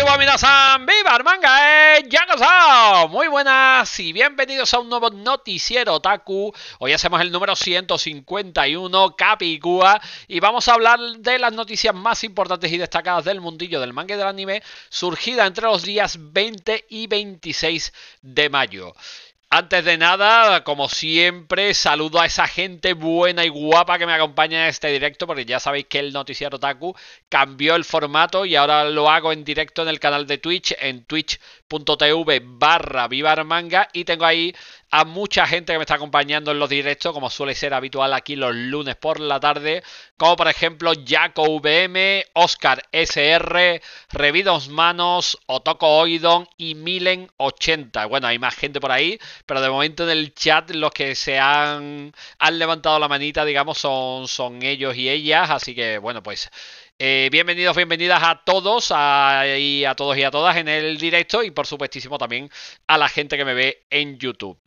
viva el manga, eh! Muy buenas y bienvenidos a un nuevo noticiero Taku. Hoy hacemos el número 151, Capicúa, y vamos a hablar de las noticias más importantes y destacadas del mundillo del manga y del anime, surgida entre los días 20 y 26 de mayo. Antes de nada, como siempre, saludo a esa gente buena y guapa que me acompaña en este directo, porque ya sabéis que el Noticiero Taku cambió el formato y ahora lo hago en directo en el canal de Twitch, en Twitch .tv barra Vivar Manga y tengo ahí a mucha gente que me está acompañando en los directos, como suele ser habitual aquí los lunes por la tarde, como por ejemplo Jaco VM, Oscar SR, Revidos Manos, Otoko Oidon y Milen80. Bueno, hay más gente por ahí, pero de momento en el chat los que se han, han levantado la manita, digamos, son, son ellos y ellas, así que bueno, pues eh, bienvenidos, bienvenidas a todos a, y a todos y a todas en el directo y por supuestísimo también a la gente que me ve en YouTube.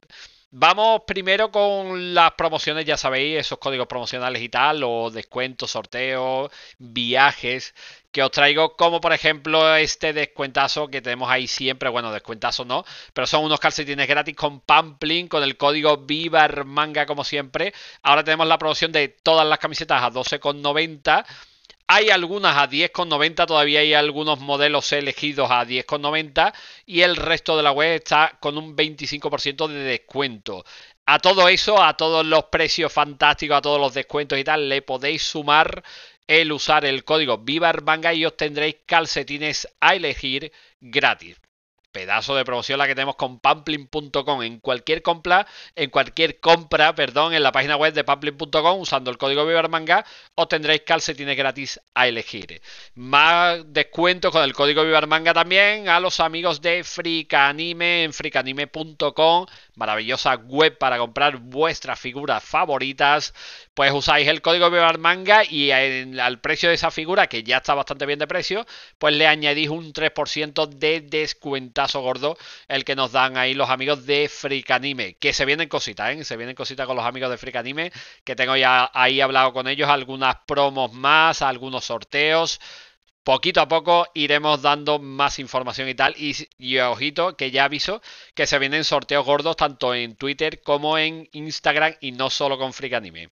Vamos primero con las promociones, ya sabéis, esos códigos promocionales y tal, o descuentos, sorteos, viajes que os traigo, como por ejemplo este descuentazo que tenemos ahí siempre, bueno, descuentazo no, pero son unos calcetines gratis con pampling, con el código VIVARMANGA como siempre. Ahora tenemos la promoción de todas las camisetas a 12,90 hay algunas a 10,90, todavía hay algunos modelos elegidos a 10,90 y el resto de la web está con un 25% de descuento. A todo eso, a todos los precios fantásticos, a todos los descuentos y tal, le podéis sumar el usar el código VIVARBANGA y os tendréis calcetines a elegir gratis pedazo de promoción la que tenemos con pamplin.com en cualquier compra, en cualquier compra, perdón, en la página web de pamplin.com usando el código VIVARMANGA tendréis calcetines gratis a elegir. Más descuentos con el código VIVARMANGA también a los amigos de Fricanime en fricanime.com, maravillosa web para comprar vuestras figuras favoritas pues usáis el código Manga y al precio de esa figura, que ya está bastante bien de precio, pues le añadís un 3% de descuentazo gordo, el que nos dan ahí los amigos de Fricanime, que se vienen cositas, ¿eh? se vienen cositas con los amigos de Fricanime, que tengo ya ahí hablado con ellos algunas promos más, algunos sorteos poquito a poco iremos dando más información y tal. Y, ojito, que ya aviso que se vienen sorteos gordos tanto en Twitter como en Instagram y no solo con Freak Anime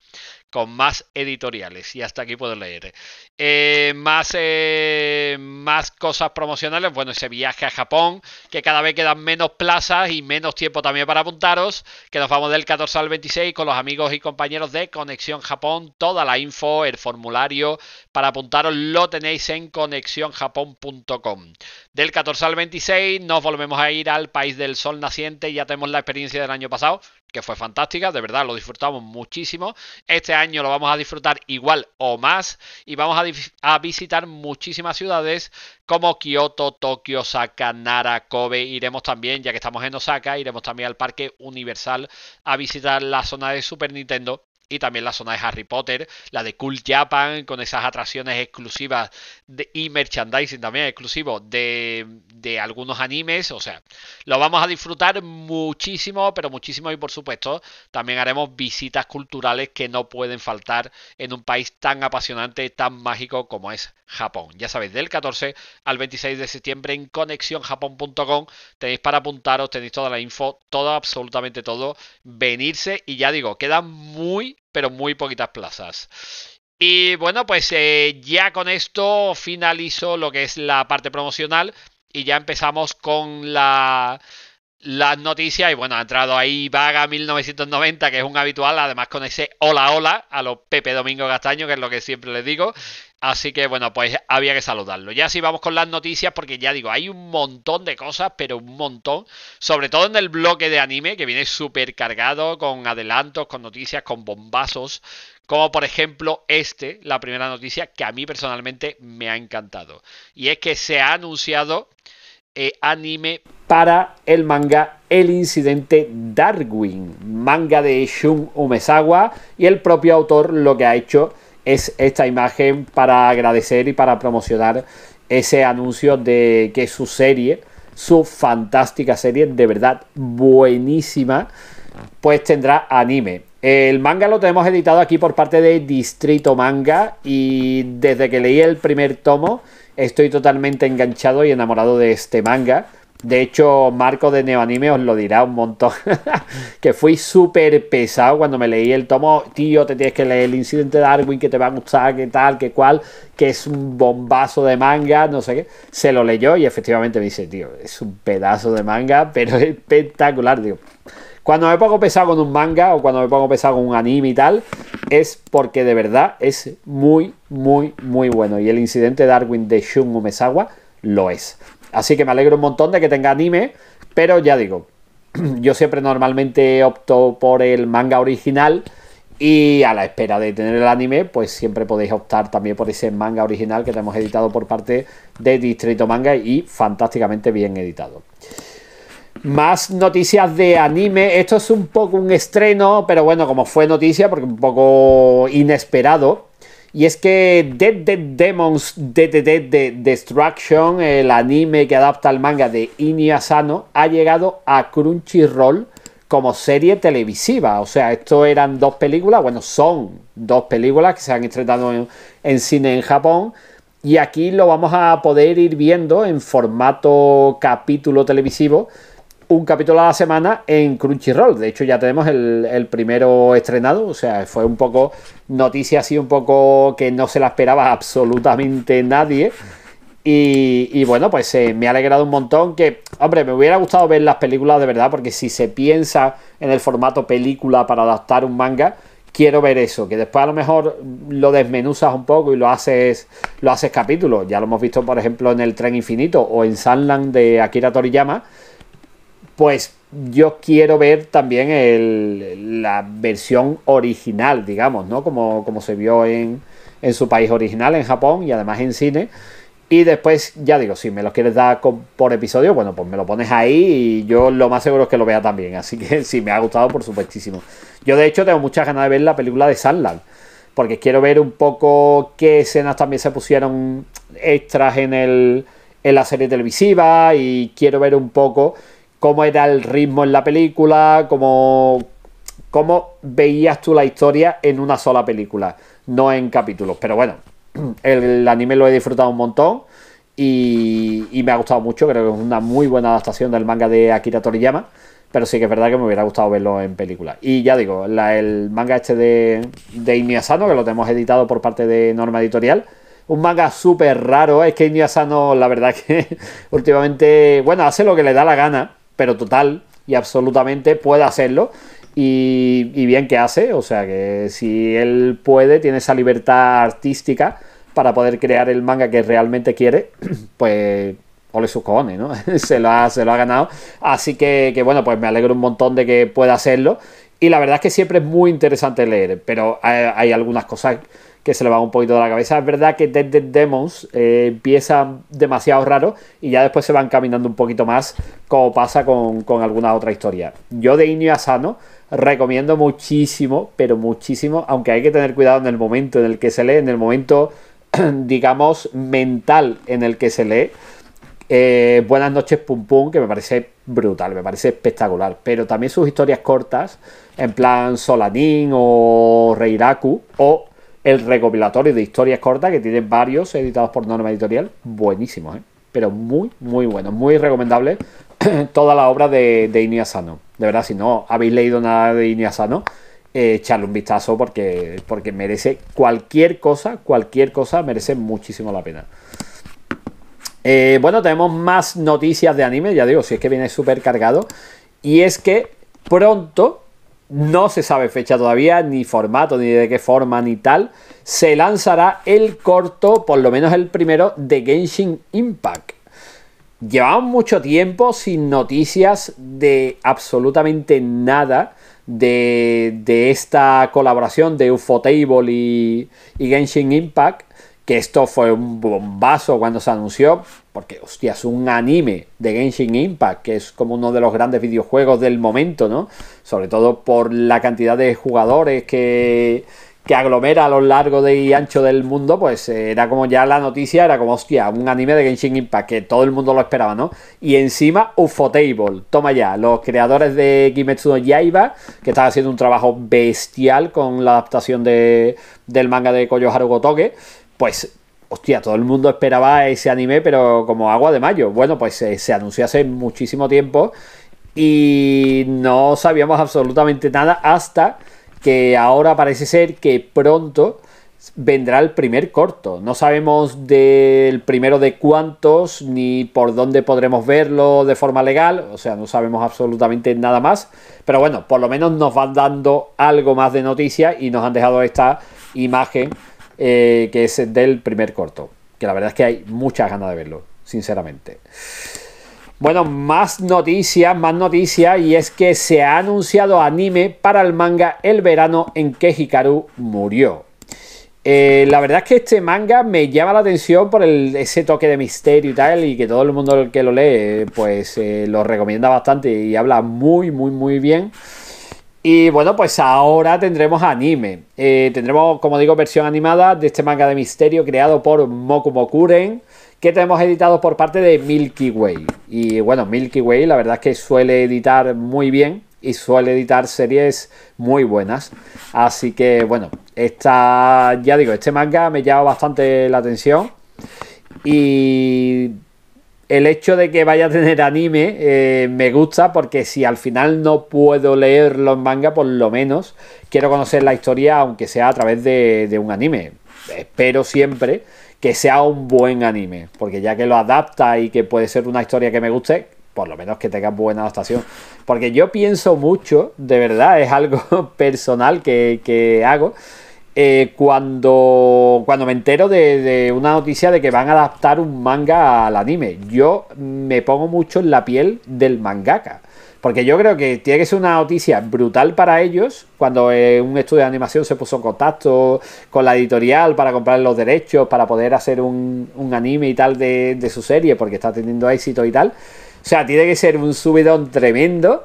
con más editoriales. Y hasta aquí puedo leer. Eh, más, eh, más cosas promocionales. Bueno, ese viaje a Japón, que cada vez quedan menos plazas y menos tiempo también para apuntaros. Que nos vamos del 14 al 26 con los amigos y compañeros de Conexión Japón. Toda la info, el formulario para apuntaros lo tenéis en conexiónjapón.com. Del 14 al 26 nos volvemos a ir al país del sol naciente. Ya tenemos la experiencia del año pasado que fue fantástica, de verdad lo disfrutamos muchísimo. Este año lo vamos a disfrutar igual o más y vamos a, visitar muchísimas ciudades como Kioto, Tokio, Osaka, Nara, Kobe. Iremos también, ya que estamos en Osaka, iremos también al Parque Universal a visitar la zona de Super Nintendo y también la zona de Harry Potter, la de Cool Japan, con esas atracciones exclusivas y merchandising también exclusivo de, de algunos animes. O sea, lo vamos a disfrutar muchísimo, pero muchísimo. Y por supuesto, también haremos visitas culturales que no pueden faltar en un país tan apasionante, tan mágico como es Japón. Ya sabéis, del 14 al 26 de septiembre en conexiónjapón.com tenéis para apuntaros, tenéis toda la info, todo, absolutamente todo, venirse y ya digo, quedan muy, pero muy poquitas plazas. Y bueno, pues eh, ya con esto finalizo lo que es la parte promocional y ya empezamos con la las noticias y bueno, ha entrado ahí Vaga 1990, que es un habitual, además con ese hola hola a los Pepe Domingo Castaño, que es lo que siempre les digo, Así que bueno, pues había que saludarlo. Ya sí vamos con las noticias porque ya digo, hay un montón de cosas, pero un montón. Sobre todo en el bloque de anime que viene súper cargado con adelantos, con noticias, con bombazos. Como por ejemplo este, la primera noticia que a mí personalmente me ha encantado. Y es que se ha anunciado eh, anime para el manga El incidente Darwin, manga de Shun Umezawa y el propio autor lo que ha hecho es esta imagen para agradecer y para promocionar ese anuncio de que su serie, su fantástica serie, de verdad buenísima, pues tendrá anime. El manga lo tenemos editado aquí por parte de Distrito Manga y desde que leí el primer tomo estoy totalmente enganchado y enamorado de este manga de hecho, Marco de Neoanime os lo dirá un montón. que fui súper pesado cuando me leí el tomo. Tío, te tienes que leer el incidente de Darwin que te va a gustar, que tal, que cual, que es un bombazo de manga, no sé qué. Se lo leyó y efectivamente me dice, tío, es un pedazo de manga, pero es espectacular, tío. Cuando me pongo pesado con un manga o cuando me pongo pesado con un anime y tal, es porque de verdad es muy, muy, muy bueno. Y el incidente de Darwin de Shun Umesawa lo es. Así que me alegro un montón de que tenga anime, pero ya digo, yo siempre normalmente opto por el manga original y a la espera de tener el anime, pues siempre podéis optar también por ese manga original que tenemos editado por parte de Distrito Manga y fantásticamente bien editado. Más noticias de anime. Esto es un poco un estreno, pero bueno, como fue noticia, porque un poco inesperado. Y es que Dead Dead Demons Dead Dead, Destruction, el anime que adapta al manga de Inia Asano, ha llegado a Crunchyroll como serie televisiva. O sea, esto eran dos películas, bueno, son dos películas que se han estrenado en cine en Japón. Y aquí lo vamos a poder ir viendo en formato capítulo televisivo un capítulo a la semana en Crunchyroll. De hecho, ya tenemos el, el, primero estrenado. O sea, fue un poco noticia así, un poco que no se la esperaba absolutamente nadie. Y, bueno, pues eh, me ha alegrado un montón que, hombre, me hubiera gustado ver las películas de verdad, porque si se piensa en el formato película para adaptar un manga, quiero ver eso, que después a lo mejor lo desmenuzas un poco y lo haces lo haces capítulo, Ya lo hemos visto, por ejemplo, en El Tren Infinito o en Sunland de Akira Toriyama, pues yo quiero ver también la versión original, digamos, ¿no? Como, como se vio en, en, su país original, en Japón y además en cine. Y después, ya digo, si me lo quieres dar por episodio, bueno, pues me lo pones ahí y yo lo más seguro es que lo vea también. Así que si me ha gustado, por supuestísimo. Yo de hecho tengo muchas ganas de ver la película de Sandland, porque quiero ver un poco qué escenas también se pusieron extras en, el, en la serie televisiva y quiero ver un poco cómo era el ritmo en la película, cómo, cómo veías tú la historia en una sola película, no en capítulos. Pero bueno, el, anime lo he disfrutado un montón y, me ha gustado mucho, creo que es una muy buena adaptación del manga de Akira Toriyama. Pero sí que es verdad que me hubiera gustado verlo en película. Y ya digo, el manga este de, de Inuyasano, que lo tenemos editado por parte de Norma Editorial, un manga súper raro. Es que Inuyasano, la verdad que últimamente, bueno, hace lo que le da la gana pero total y absolutamente puede hacerlo. Y, bien que hace, o sea que si él puede, tiene esa libertad artística para poder crear el manga que realmente quiere, pues ole sus cojones, ¿no? se, lo ha, se lo ha ganado. Así que, que bueno, pues me alegro un montón de que pueda hacerlo y la verdad es que siempre es muy interesante leer, pero hay, algunas cosas que se le van un poquito de la cabeza. Es verdad que Dead Dead Demons eh, empieza demasiado raro y ya después se van caminando un poquito más, como pasa con, con alguna otra historia. Yo de Inio Sano recomiendo muchísimo, pero muchísimo, aunque hay que tener cuidado en el momento en el que se lee, en el momento, digamos, mental en el que se lee eh, Buenas noches, Pum Pum, que me parece brutal, me parece espectacular. Pero también sus historias cortas, en plan Solanín o Reiraku, o el recopilatorio de historias cortas, que tiene varios editados por Norma Editorial, buenísimos, ¿eh? pero muy, muy buenos, muy recomendable. toda la obra de, de Sano. De verdad, si no habéis leído nada de Iniasano, echarle eh, un vistazo porque, porque merece cualquier cosa, cualquier cosa merece muchísimo la pena. Eh, bueno, tenemos más noticias de anime, ya digo, si es que viene súper cargado. Y es que pronto, no se sabe fecha todavía, ni formato, ni de qué forma, ni tal, se lanzará el corto, por lo menos el primero, de Genshin Impact. Llevamos mucho tiempo sin noticias de absolutamente nada de, esta colaboración de Ufotable y, y Genshin Impact que esto fue un bombazo cuando se anunció, porque es un anime de Genshin Impact, que es como uno de los grandes videojuegos del momento, ¿no? Sobre todo por la cantidad de jugadores que, que aglomera a lo largo de y ancho del mundo, pues eh, era como ya la noticia, era como, hostia, un anime de Genshin Impact, que todo el mundo lo esperaba, ¿no? Y encima Ufotable, toma ya, los creadores de Kimetsu no Yaiba, que están haciendo un trabajo bestial con la adaptación del manga de Koyoharu Gotoge, pues hostia, todo el mundo esperaba ese anime, pero como agua de mayo. Bueno, pues eh, se anunció hace muchísimo tiempo y no sabíamos absolutamente nada hasta que ahora parece ser que pronto vendrá el primer corto. No sabemos del primero de cuántos ni por dónde podremos verlo de forma legal, o sea, no sabemos absolutamente nada más, pero bueno, por lo menos nos van dando algo más de noticias y nos han dejado esta imagen eh, que es del primer corto. Que la verdad es que hay muchas ganas de verlo, sinceramente. Bueno, más noticias, más noticias, y es que se ha anunciado anime para el manga El verano en que Hikaru murió. Eh, la verdad es que este manga me llama la atención por ese toque de misterio y tal, y que todo el mundo que lo lee, pues eh, lo recomienda bastante y habla muy, muy, muy bien. Y bueno, pues ahora tendremos anime. Eh, tendremos, como digo, versión animada de este manga de misterio creado por Mokumokuren Mokuren, que tenemos editado por parte de Milky Way. Y bueno, Milky Way la verdad es que suele editar muy bien y suele editar series muy buenas. Así que bueno, está ya digo, este manga me llama bastante la atención. Y el hecho de que vaya a tener anime eh, me gusta porque si al final no puedo leerlo en manga, por lo menos quiero conocer la historia, aunque sea a través de, un anime. Espero siempre que sea un buen anime, porque ya que lo adapta y que puede ser una historia que me guste, por lo menos que tenga buena adaptación. Porque yo pienso mucho, de verdad, es algo personal que hago eh, cuando, cuando me entero de, una noticia de que van a adaptar un manga al anime. Yo me pongo mucho en la piel del mangaka. Porque yo creo que tiene que ser una noticia brutal para ellos cuando eh, un estudio de animación se puso en contacto con la editorial para comprar los derechos, para poder hacer un, anime y tal de su serie, porque está teniendo éxito y tal. O sea, tiene que ser un subidón tremendo.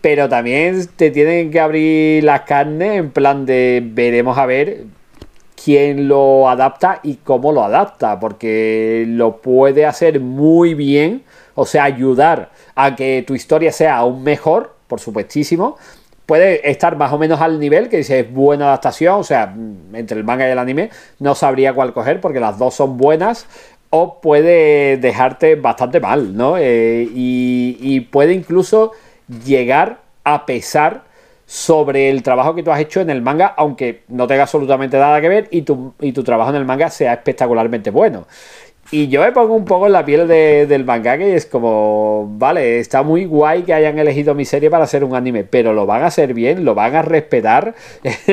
Pero también te tienen que abrir las carnes en plan de veremos a ver quién lo adapta y cómo lo adapta, porque lo puede hacer muy bien, o sea, ayudar a que tu historia sea aún mejor, por supuestísimo, puede estar más o menos al nivel, que dice es buena adaptación, o sea, mm, entre el manga y el anime, no sabría cuál coger porque las dos son buenas, o puede dejarte bastante mal, ¿no? Eh, y, puede incluso llegar a pesar sobre el trabajo que tú has hecho en el manga, aunque no tenga absolutamente nada que ver y tu, tu trabajo en el manga sea espectacularmente bueno. Y yo me pongo un poco en la piel del manga, que es como, vale, está muy guay que hayan elegido mi serie para ser un anime, pero lo van a hacer bien, lo van a respetar,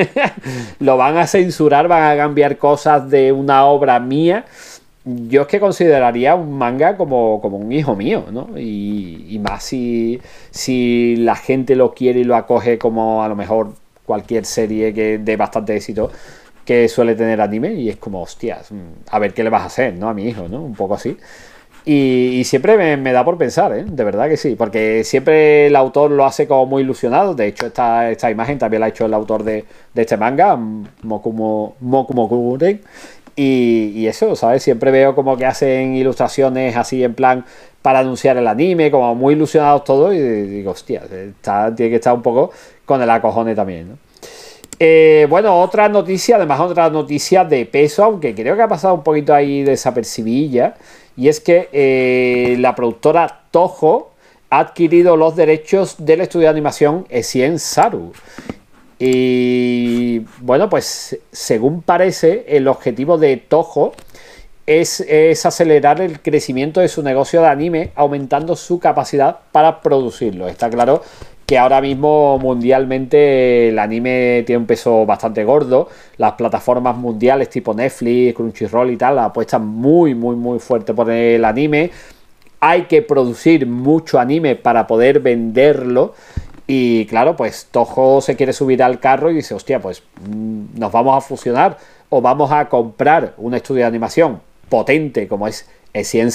lo van a censurar, van a cambiar cosas de una obra mía yo es que consideraría un manga como, un hijo mío, ¿no? Y, más si, la gente lo quiere y lo acoge como a lo mejor cualquier serie que dé bastante éxito que suele tener anime y es como, hostias, mm, a ver qué le vas a hacer, ¿no? A mi hijo, ¿no? Un poco así. Y, siempre me, da por pensar, ¿eh? De verdad que sí, porque siempre el autor lo hace como muy ilusionado. De hecho, esta, esta imagen también la ha hecho el autor de, este manga, Mokumo, Mokumo y, eso, ¿sabes? Siempre veo como que hacen ilustraciones así en plan para anunciar el anime, como muy ilusionados todos. Y digo, hostia, tiene que estar un poco con el acojone también, eh, bueno, otra noticia, además otra noticia de peso, aunque creo que ha pasado un poquito ahí desapercibida, y es que eh, la productora Toho ha adquirido los derechos del estudio de animación Esien Saru. Y bueno, pues según parece, el objetivo de Toho es, acelerar el crecimiento de su negocio de anime, aumentando su capacidad para producirlo. Está claro que ahora mismo mundialmente el anime tiene un peso bastante gordo. Las plataformas mundiales tipo Netflix, Crunchyroll y tal apuestan muy, muy, muy fuerte por el anime. Hay que producir mucho anime para poder venderlo. Y claro, pues Tojo se quiere subir al carro y dice, hostia, pues mm, nos vamos a fusionar o vamos a comprar un estudio de animación potente como es Essien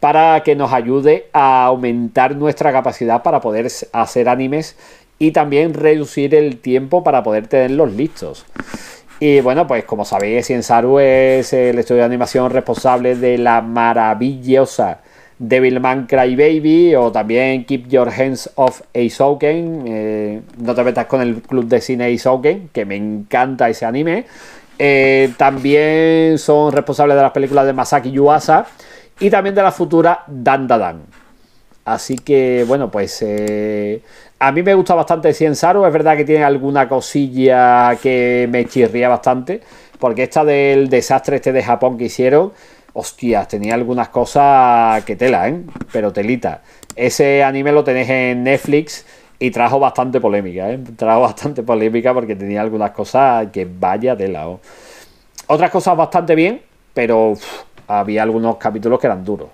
para que nos ayude a aumentar nuestra capacidad para poder hacer animes y también reducir el tiempo para poder tenerlos listos. Y bueno, pues como sabéis, Saru es el estudio de animación responsable de la maravillosa Devilman Baby o también Keep Your Hands Off Eisoken. Eh, no te metas con el club de cine Eisoken, que me encanta ese anime. Eh, también son responsables de las películas de Masaki Yuasa y también de la futura Dandadan Así que, bueno, pues eh, a mí me gusta bastante Cien Saru. Es verdad que tiene alguna cosilla que me chirría bastante, porque esta del desastre este de Japón que hicieron Hostias, tenía algunas cosas que tela, ¿eh? Pero telita. Ese anime lo tenéis en Netflix y trajo bastante polémica, ¿eh? Trajo bastante polémica porque tenía algunas cosas que vaya tela. lado. ¿oh? Otras cosas bastante bien, pero había algunos capítulos que eran duros.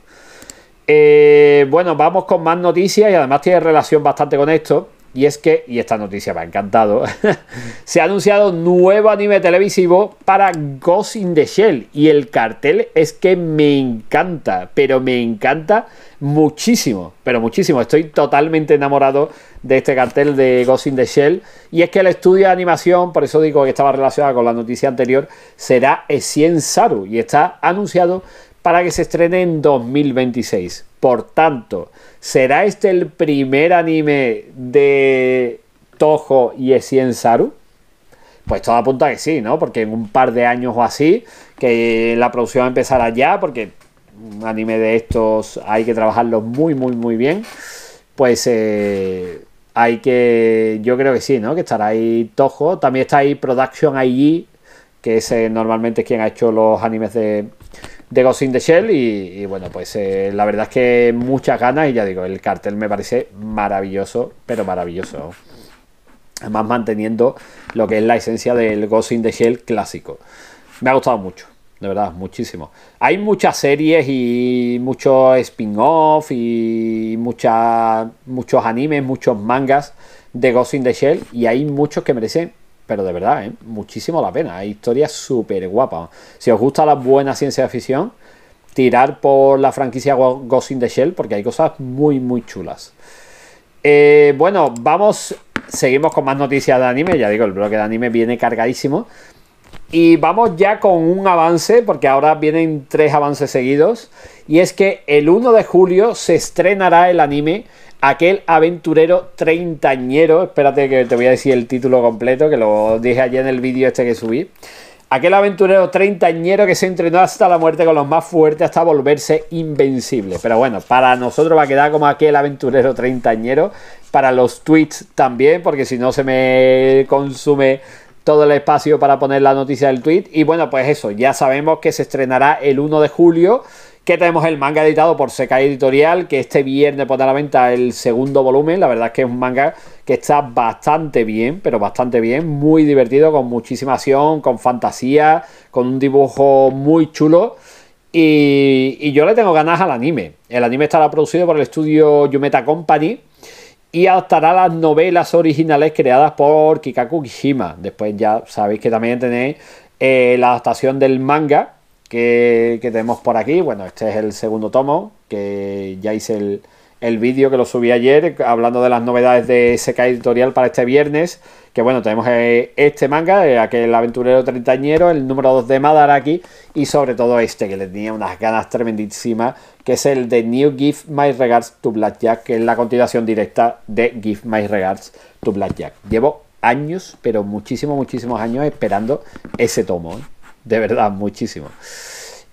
Eh, bueno, vamos con más noticias y además tiene relación bastante con esto. Y es que, y esta noticia me ha encantado, se ha anunciado nuevo anime televisivo para Ghost in the Shell. Y el cartel es que me encanta, pero me encanta muchísimo, pero muchísimo. Estoy totalmente enamorado de este cartel de Ghost in the Shell. Y es que el estudio de animación, por eso digo que estaba relacionado con la noticia anterior, será Essien Saru. Y está anunciado para que se estrene en 2026. Por tanto, ¿será este el primer anime de Toho y Essien Saru? Pues todo apunta que sí, ¿no? Porque en un par de años o así, que la producción empezará ya, porque un anime de estos hay que trabajarlo muy, muy, muy bien. Pues eh, hay que. Yo creo que sí, ¿no? Que estará ahí Toho. También está ahí Production IG, que es normalmente quien ha hecho los animes de, de Ghost in the Shell y, bueno, pues eh, la verdad es que muchas ganas y ya digo, el cartel me parece maravilloso, pero maravilloso. Además manteniendo lo que es la esencia del Ghost in the Shell clásico. Me ha gustado mucho, de verdad, muchísimo. Hay muchas series y muchos spin-off y mucha, muchos animes, muchos mangas de Ghost in the Shell y hay muchos que merecen pero de verdad, ¿eh? muchísimo la pena. Hay historias súper guapas. Si os gusta la buena ciencia ficción, tirar por la franquicia Ghost in the Shell, porque hay cosas muy, muy chulas. Eh, bueno, vamos, seguimos con más noticias de anime. Ya digo, el bloque de anime viene cargadísimo. Y vamos ya con un avance, porque ahora vienen tres avances seguidos. Y es que el 1 de julio se estrenará el anime Aquel aventurero treintañero, espérate que te voy a decir el título completo, que lo dije ayer en el vídeo este que subí. Aquel aventurero treintañero que se entrenó hasta la muerte con los más fuertes hasta volverse invencible. Pero bueno, para nosotros va a quedar como aquel aventurero treintañero, para los tweets también, porque si no se me consume todo el espacio para poner la noticia del tweet. Y bueno, pues eso, ya sabemos que se estrenará el 1 de julio que tenemos el manga editado por Sekai Editorial, que este viernes pone a la venta el segundo volumen. La verdad es que es un manga que está bastante bien, pero bastante bien, muy divertido, con muchísima acción, con fantasía, con un dibujo muy chulo. Y, yo le tengo ganas al anime. El anime estará producido por el estudio Yumeta Company y adaptará las novelas originales creadas por Kikaku Kishima Después ya sabéis que también tenéis eh, la adaptación del manga que, tenemos por aquí. Bueno, este es el segundo tomo, que ya hice el, el vídeo que lo subí ayer hablando de las novedades de SK Editorial para este viernes. Que bueno, tenemos eh, este manga, eh, aquel aventurero treintañero, el número 2 de aquí y sobre todo este que le tenía unas ganas tremendísimas, que es el de New Gift My Regards to Blackjack, que es la continuación directa de Gift My Regards to Blackjack. Llevo años, pero muchísimos, muchísimos años esperando ese tomo. ¿eh? de verdad, muchísimo.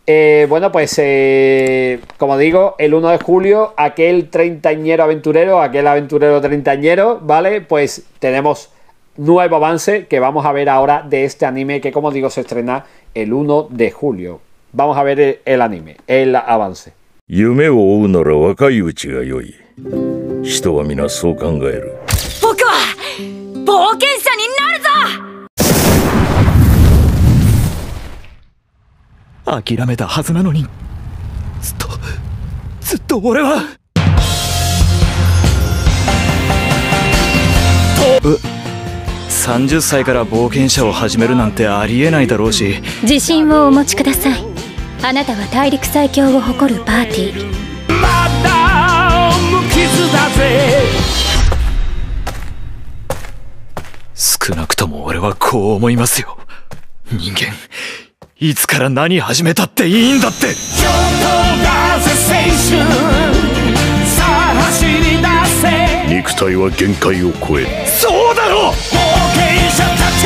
Eh, bueno, pues eh, como digo, el 1 de julio, aquel treintañero aventurero, aquel aventurero treintañero, ¿vale? Pues tenemos nuevo avance que vamos a ver ahora de este anime que como digo se estrena el 1 de julio. Vamos a ver eh, el, anime, el avance. 諦めたはずなのにずっとずっと俺は30歳から冒険者を始めるなんてありえないだろうし自信をお持ちくださいあなたは大陸最強を誇るパーティーま無傷だぜ少なくとも俺はこう思いますよ人間いつから何始めたっていいんだってちょっとなぜ青春さあ走り出せ肉体は限界を超えそうだろ冒険者たち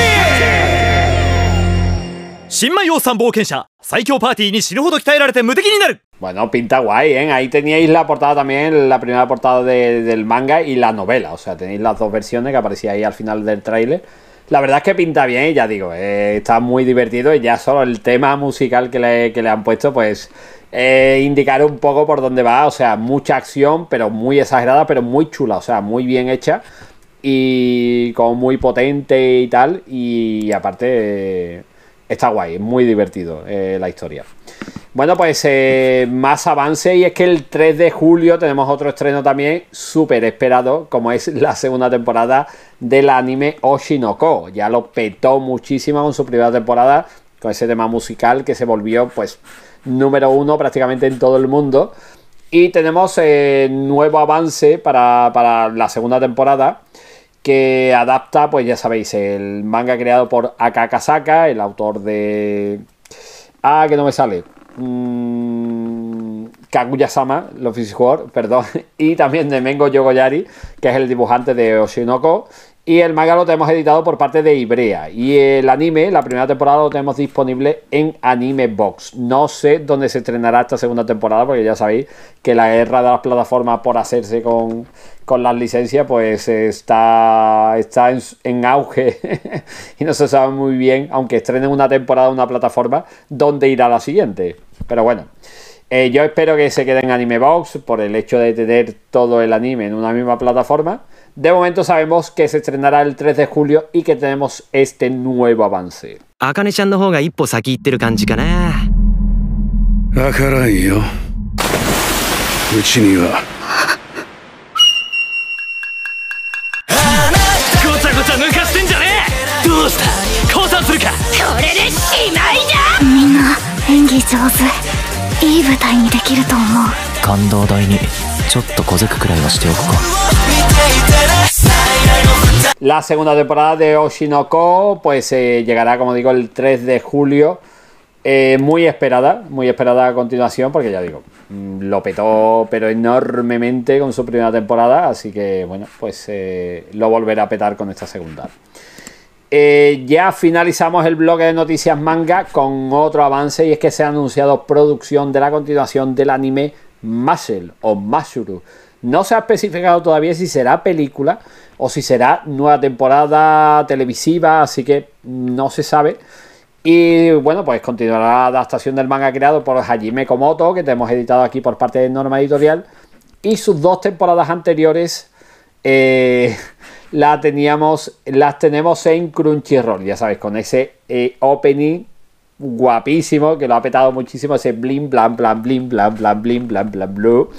新米王さん冒険者最強パーティーに死ぬほど鍛えられて無敵になる Bueno, pinta guay, ¿eh? Ahí teníais la portada también, la primera portada de, del manga y la novela. O sea, tenéis las dos versiones que aparecía ahí al final del tráiler. La verdad es que pinta bien ya digo, eh, está muy divertido y ya solo el tema musical que le, han puesto, pues eh, indicar un poco por dónde va. O sea, mucha acción, pero muy exagerada, pero muy chula, o sea, muy bien hecha y como muy potente y tal. Y aparte, eh, está guay, es muy divertido la historia. Bueno, pues eh, más avance y es que el 3 de julio tenemos otro estreno también súper esperado, como es la segunda temporada del anime Oshinoko. Ya lo petó muchísimo en su primera temporada, con ese tema musical que se volvió pues número uno prácticamente en todo el mundo. Y tenemos eh, nuevo avance para, para la segunda temporada que adapta, pues ya sabéis, el manga creado por Akakasaka, el autor de... Ah, que no me sale. Mm, Kaguya-sama, los perdón, y también de Mengo Yogoyari, que es el dibujante de Oshinoko y el manga lo tenemos editado por parte de Ibrea. Y el anime, la primera temporada lo tenemos disponible en Anime Box. No sé dónde se estrenará esta segunda temporada, porque ya sabéis que la guerra de las plataformas por hacerse con, con las licencias, pues está, está en, auge y no se sabe muy bien, aunque estrenen una temporada una plataforma, dónde irá la siguiente. Pero bueno. Eh, yo espero que se quede en Anime Box por el hecho de tener todo el anime en una misma plataforma. デモ momento sabemos que se estrenará el 3 d ィ julio y que tenemos este n u e v あかねちゃんの方が一歩先行ってる感じかな。わからんよ。うちには。ごちゃごちゃ抜かしてんじゃねえどうした降参するかこれでしないだみんな演技上手。いい舞台にできると思う。感動台にちょっとこづくくらいはしておこう。La segunda temporada de Oshinoko pues eh, llegará, como digo, el 3 de julio. Eh, muy esperada, muy esperada a continuación, porque ya digo, mm, lo petó pero enormemente con su primera temporada, así que bueno, pues eh, lo volverá a petar con esta segunda. ya finalizamos el bloque de noticias manga con otro avance y es que se ha anunciado producción de la continuación del anime Muscle o Mashuru No se ha especificado todavía si será película, o si será nueva temporada televisiva, así que no se sabe. Y bueno, pues continuará la adaptación del manga creado por Hajime Komoto, que tenemos editado aquí por parte de Norma Editorial. Y sus dos temporadas anteriores eh, la teníamos, las tenemos en Crunchyroll, ya sabes, con ese eh, opening guapísimo, que lo ha petado muchísimo, ese blin, blan, blan, blin, blan, blan, blin, blan, blan, blue.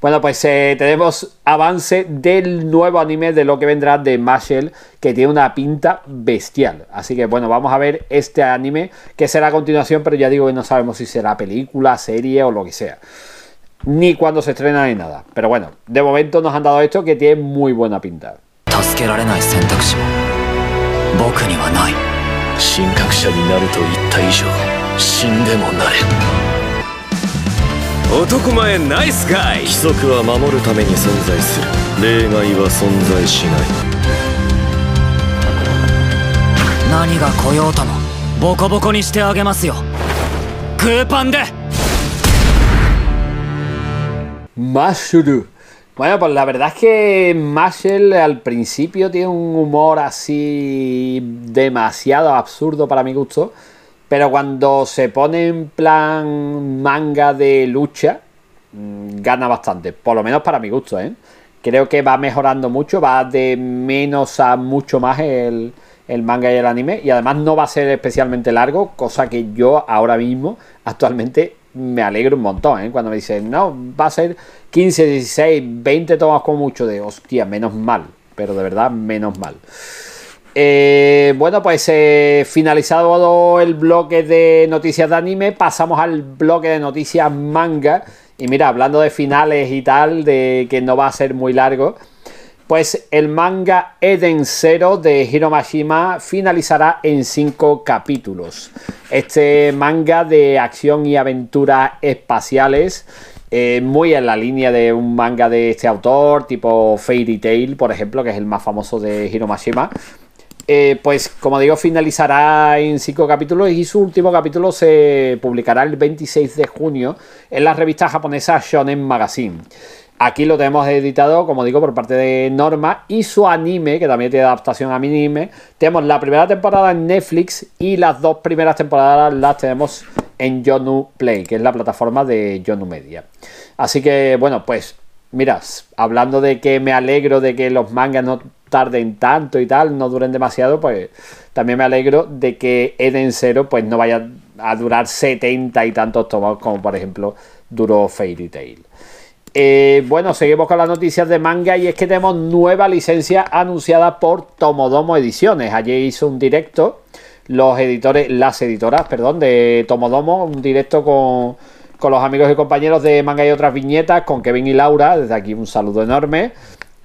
Bueno, pues eh, tenemos avance del nuevo anime de lo que vendrá de Mashel, que tiene una pinta bestial. Así que bueno, vamos a ver este anime, que será a continuación, pero ya digo que no sabemos si será película, serie o lo que sea. Ni cuando se estrena ni nada. Pero bueno, de momento nos han dado esto que tiene muy buena pinta. 神格者になると言った以上死んでもなれ男前ナイスガイ規則は守るために存在する例外は存在しない何が来ようともボコボコにしてあげますよクーパンでマッシュル Bueno, pues la verdad es que Marshall al principio tiene un humor así demasiado absurdo para mi gusto, pero cuando se pone en plan manga de lucha, mm, gana bastante, por lo menos para mi gusto, ¿eh? Creo que va mejorando mucho, va de menos a mucho más el, el manga y el anime, y además no va a ser especialmente largo, cosa que yo ahora mismo, actualmente, me alegro un montón, ¿eh? Cuando me dicen, no, va a ser 15, 16, 20 tomas con mucho de, hostia, menos mal, pero de verdad, menos mal. Eh, bueno, pues eh, finalizado el bloque de noticias de anime, pasamos al bloque de noticias manga. Y mira, hablando de finales y tal, de que no va a ser muy largo. Pues el manga Eden Zero de Hiromashima finalizará en cinco capítulos. Este manga de acción y aventuras espaciales eh, muy en la línea de un manga de este autor, tipo Fairy Tail, por ejemplo, que es el más famoso de Hiromashima, eh, pues como digo, finalizará en cinco capítulos y su último capítulo se publicará el 26 de junio en la revista japonesa Shonen Magazine. Aquí lo tenemos editado, como digo, por parte de Norma y su anime, que también tiene adaptación a mi anime. Tenemos la primera temporada en Netflix y las dos primeras temporadas las tenemos en Yonu Play, que es la plataforma de Yonu Media. Así que, bueno, pues, miras, hablando de que me alegro de que los mangas no tarden tanto y tal, no duren demasiado, pues también me alegro de que Eden Zero pues no vaya a durar 70 y tantos tomos como por ejemplo duró Fairy Tail. Eh, bueno, seguimos con las noticias de manga y es que tenemos nueva licencia anunciada por Tomodomo Ediciones. allí hizo un directo, los editores, las editoras, perdón, de Tomodomo, un directo con, con los amigos y compañeros de Manga y otras viñetas, con Kevin y Laura, desde aquí un saludo enorme.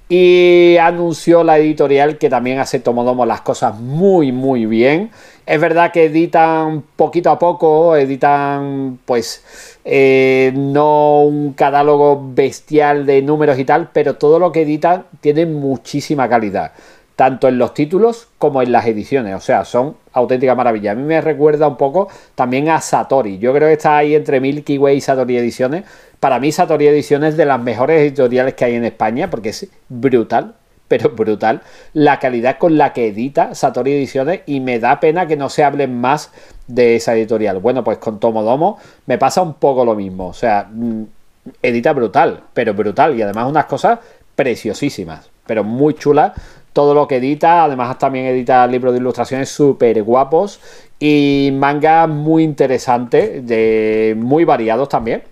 Y anunció la editorial que también hace Tomodomo las cosas muy, muy bien. Es verdad que editan poquito a poco, editan pues eh, no un catálogo bestial de números y tal, pero todo lo que editan tiene muchísima calidad, tanto en los títulos como en las ediciones, o sea, son auténtica maravilla. A mí me recuerda un poco también a Satori, yo creo que está ahí entre Milky Way y Satori Ediciones. Para mí Satori Ediciones es de las mejores editoriales que hay en España porque es brutal, pero brutal, la calidad con la que edita Satori Ediciones y me da pena que no se hable más de esa editorial. Bueno, pues con Tomodomo me pasa un poco lo mismo, o sea, mm, edita brutal, pero brutal y además unas cosas preciosísimas, pero muy chulas. Todo lo que edita, además también edita libros de ilustraciones súper guapos y mangas muy interesantes, de, muy variados también.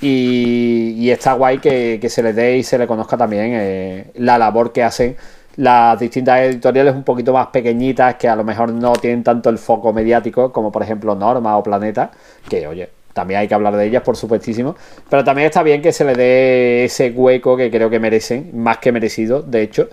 Y, está guay que, se le dé y se le conozca también eh, la labor que hacen las distintas editoriales un poquito más pequeñitas que a lo mejor no tienen tanto el foco mediático como por ejemplo Norma o Planeta, que oye, también hay que hablar de ellas, por supuestísimo. Pero también está bien que se le dé ese hueco que creo que merecen, más que merecido, de hecho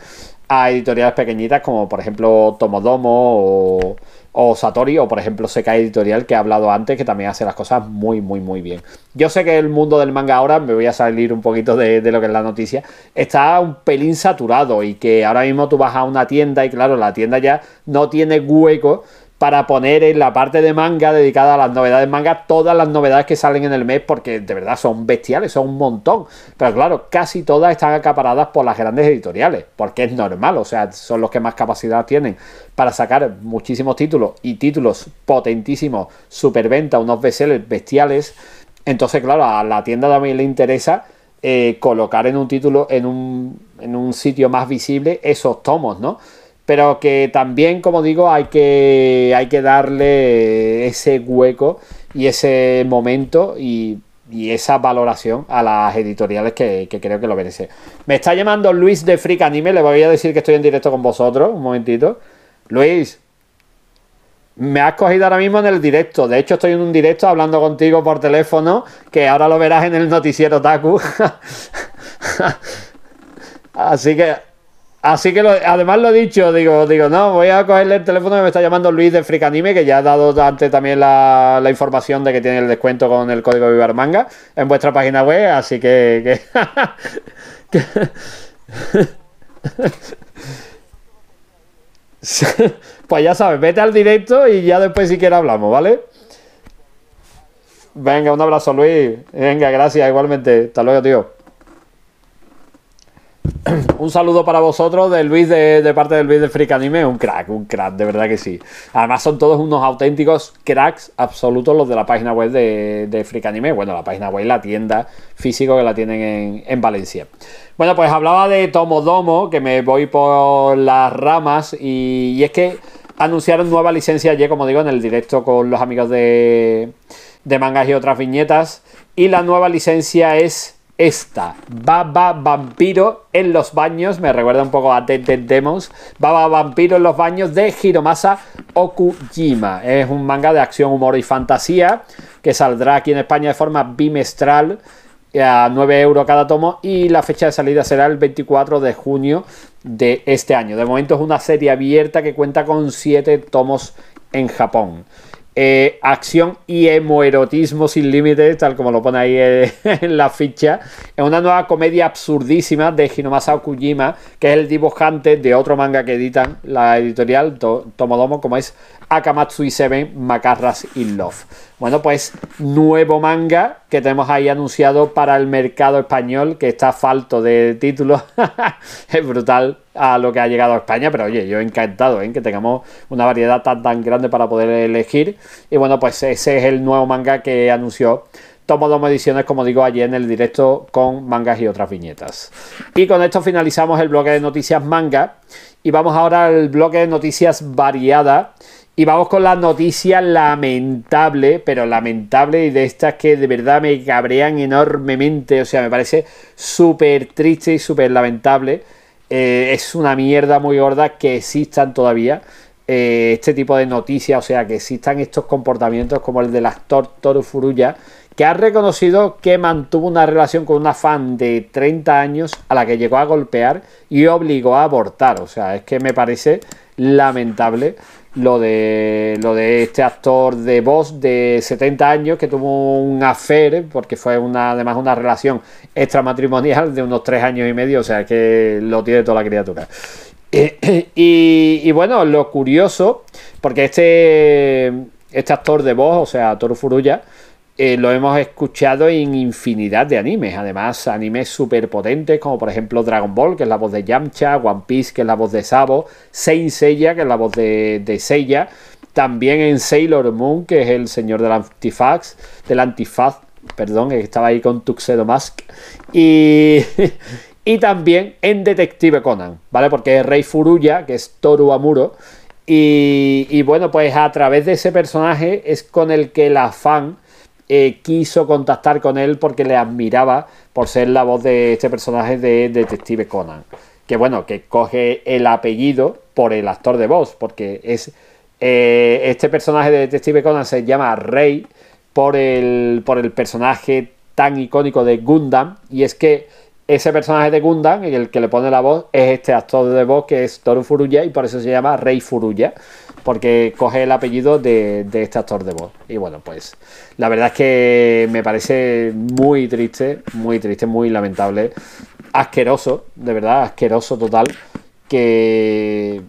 editoriales pequeñitas como por ejemplo Tomodomo o, Satori o por ejemplo Seca Editorial que he hablado antes que también hace las cosas muy muy muy bien. Yo sé que el mundo del manga ahora, me voy a salir un poquito de, de, lo que es la noticia, está un pelín saturado y que ahora mismo tú vas a una tienda y claro, la tienda ya no tiene hueco para poner en la parte de manga dedicada a las novedades manga todas las novedades que salen en el mes porque de verdad son bestiales, son un montón. Pero claro, casi todas están acaparadas por las grandes editoriales, porque es normal, o sea, son los que más capacidad tienen para sacar muchísimos títulos y títulos potentísimos, superventa, unos bestiales. Entonces, claro, a la tienda también le interesa eh, colocar en un título, en un, en un sitio más visible esos tomos, ¿no? pero que también, como digo, hay que, hay que darle ese hueco y ese momento y, esa valoración a las editoriales que, creo que lo merece. Me está llamando Luis de Freak Anime, le voy a decir que estoy en directo con vosotros, un momentito. Luis, me has cogido ahora mismo en el directo. De hecho, estoy en un directo hablando contigo por teléfono, que ahora lo verás en el noticiero Taku. Así que Así que además lo he dicho, digo, digo, no, voy a cogerle el teléfono que me está llamando Luis de Freak Anime, que ya ha dado antes también la, información de que tiene el descuento con el código VIVARMANGA en vuestra página web, así que. pues ya sabes, vete al directo y ya después si quieres hablamos, ¿vale? Venga, un abrazo Luis. Venga, gracias, igualmente. Hasta luego, tío un saludo para vosotros de Luis, de, parte de Luis de Freak Anime. Un crack, un crack, de verdad que sí. Además, son todos unos auténticos cracks absolutos los de la página web de, Freak Anime. Bueno, la página web, y la tienda físico que la tienen en, Valencia. Bueno, pues hablaba de Tomodomo, que me voy por las ramas. y, es que anunciaron nueva licencia ayer, como digo, en el directo con los amigos de, de mangas y otras viñetas. Y la nueva licencia es esta, Baba Vampiro en los baños, me recuerda un poco a Dead Demons, Baba Vampiro en los baños de Hiromasa Okujima. Es un manga de acción, humor y fantasía que saldrá aquí en España de forma bimestral eh, a 9 euros cada tomo y la fecha de salida será el 24 de junio de este año. De momento es una serie abierta que cuenta con 7 tomos en Japón. Eh, acción y emoerotismo sin límites, tal como lo pone ahí eh, en la ficha. Es una nueva comedia absurdísima de Hinomasa Kujima, que es el dibujante de otro manga que editan la editorial Tomodomo, como es y Seven Macarras in Love. Bueno, pues nuevo manga que tenemos ahí anunciado para el mercado español, que está falto de títulos. es brutal a lo que ha llegado a España, pero oye, yo encantado en ¿eh? que tengamos una variedad tan, grande para poder elegir. Y bueno, pues ese es el nuevo manga que anunció tomo dos ediciones, como digo, allí en el directo con mangas y otras viñetas. Y con esto finalizamos el bloque de noticias manga y vamos ahora al bloque de noticias variada y vamos con las noticias lamentable, pero lamentable y de estas que de verdad me cabrean enormemente. O sea, me parece súper triste y súper lamentable. Eh, es una mierda muy gorda que existan todavía eh, este tipo de noticias. O sea, que existan estos comportamientos como el del actor Toru Furuya, que ha reconocido que mantuvo una relación con una fan de 30 años a la que llegó a golpear y obligó a abortar. O sea, es que me parece lamentable lo de, lo de este actor de voz de 70 años que tuvo un afer porque fue una, además una relación extramatrimonial de unos 3 años y medio, o sea que lo tiene toda la criatura. y, y, bueno, lo curioso, porque este, este actor de voz, o sea, Toru Furuya, eh, lo hemos escuchado en infinidad de animes. Además, animes súper potentes, como por ejemplo Dragon Ball, que es la voz de Yamcha, One Piece, que es la voz de Sabo, Saint Seiya, que es la voz de, de Seiya. También en Sailor Moon, que es el señor del antifaz, del antifaz, perdón, que estaba ahí con Tuxedo Mask. Y, y también en Detective Conan, ¿vale? Porque es Rey Furuya, que es Toru Amuro. Y, y bueno, pues a través de ese personaje es con el que la fan eh, quiso contactar con él porque le admiraba por ser la voz de este personaje de Detective Conan. Que bueno, que coge el apellido por el actor de voz, porque es eh, este personaje de Detective Conan se llama Rey por el, por el personaje tan icónico de Gundam, y es que ese personaje de Gundam, el que le pone la voz, es este actor de voz que es Toru Furuya y por eso se llama Rey Furuya porque coge el apellido de, este actor de voz. Y bueno, pues la verdad es que me parece muy triste, muy triste, muy lamentable, asqueroso, de verdad, asqueroso total, que,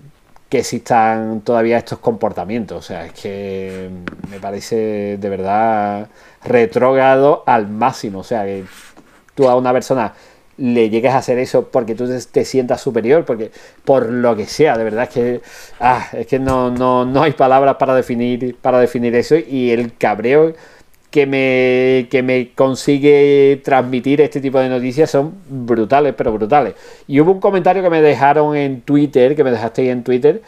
que existan todavía estos comportamientos. O sea, es que me parece de verdad retrógrado al máximo. O sea, que tú a una persona le llegues a hacer eso porque tú te, sientas superior, porque por lo que sea, de verdad es que, ah, es que no, no, no hay palabras para definir, para definir eso y el cabreo que me, que me consigue transmitir este tipo de noticias son brutales, pero brutales. Y hubo un comentario que me dejaron en Twitter, que me dejasteis en Twitter,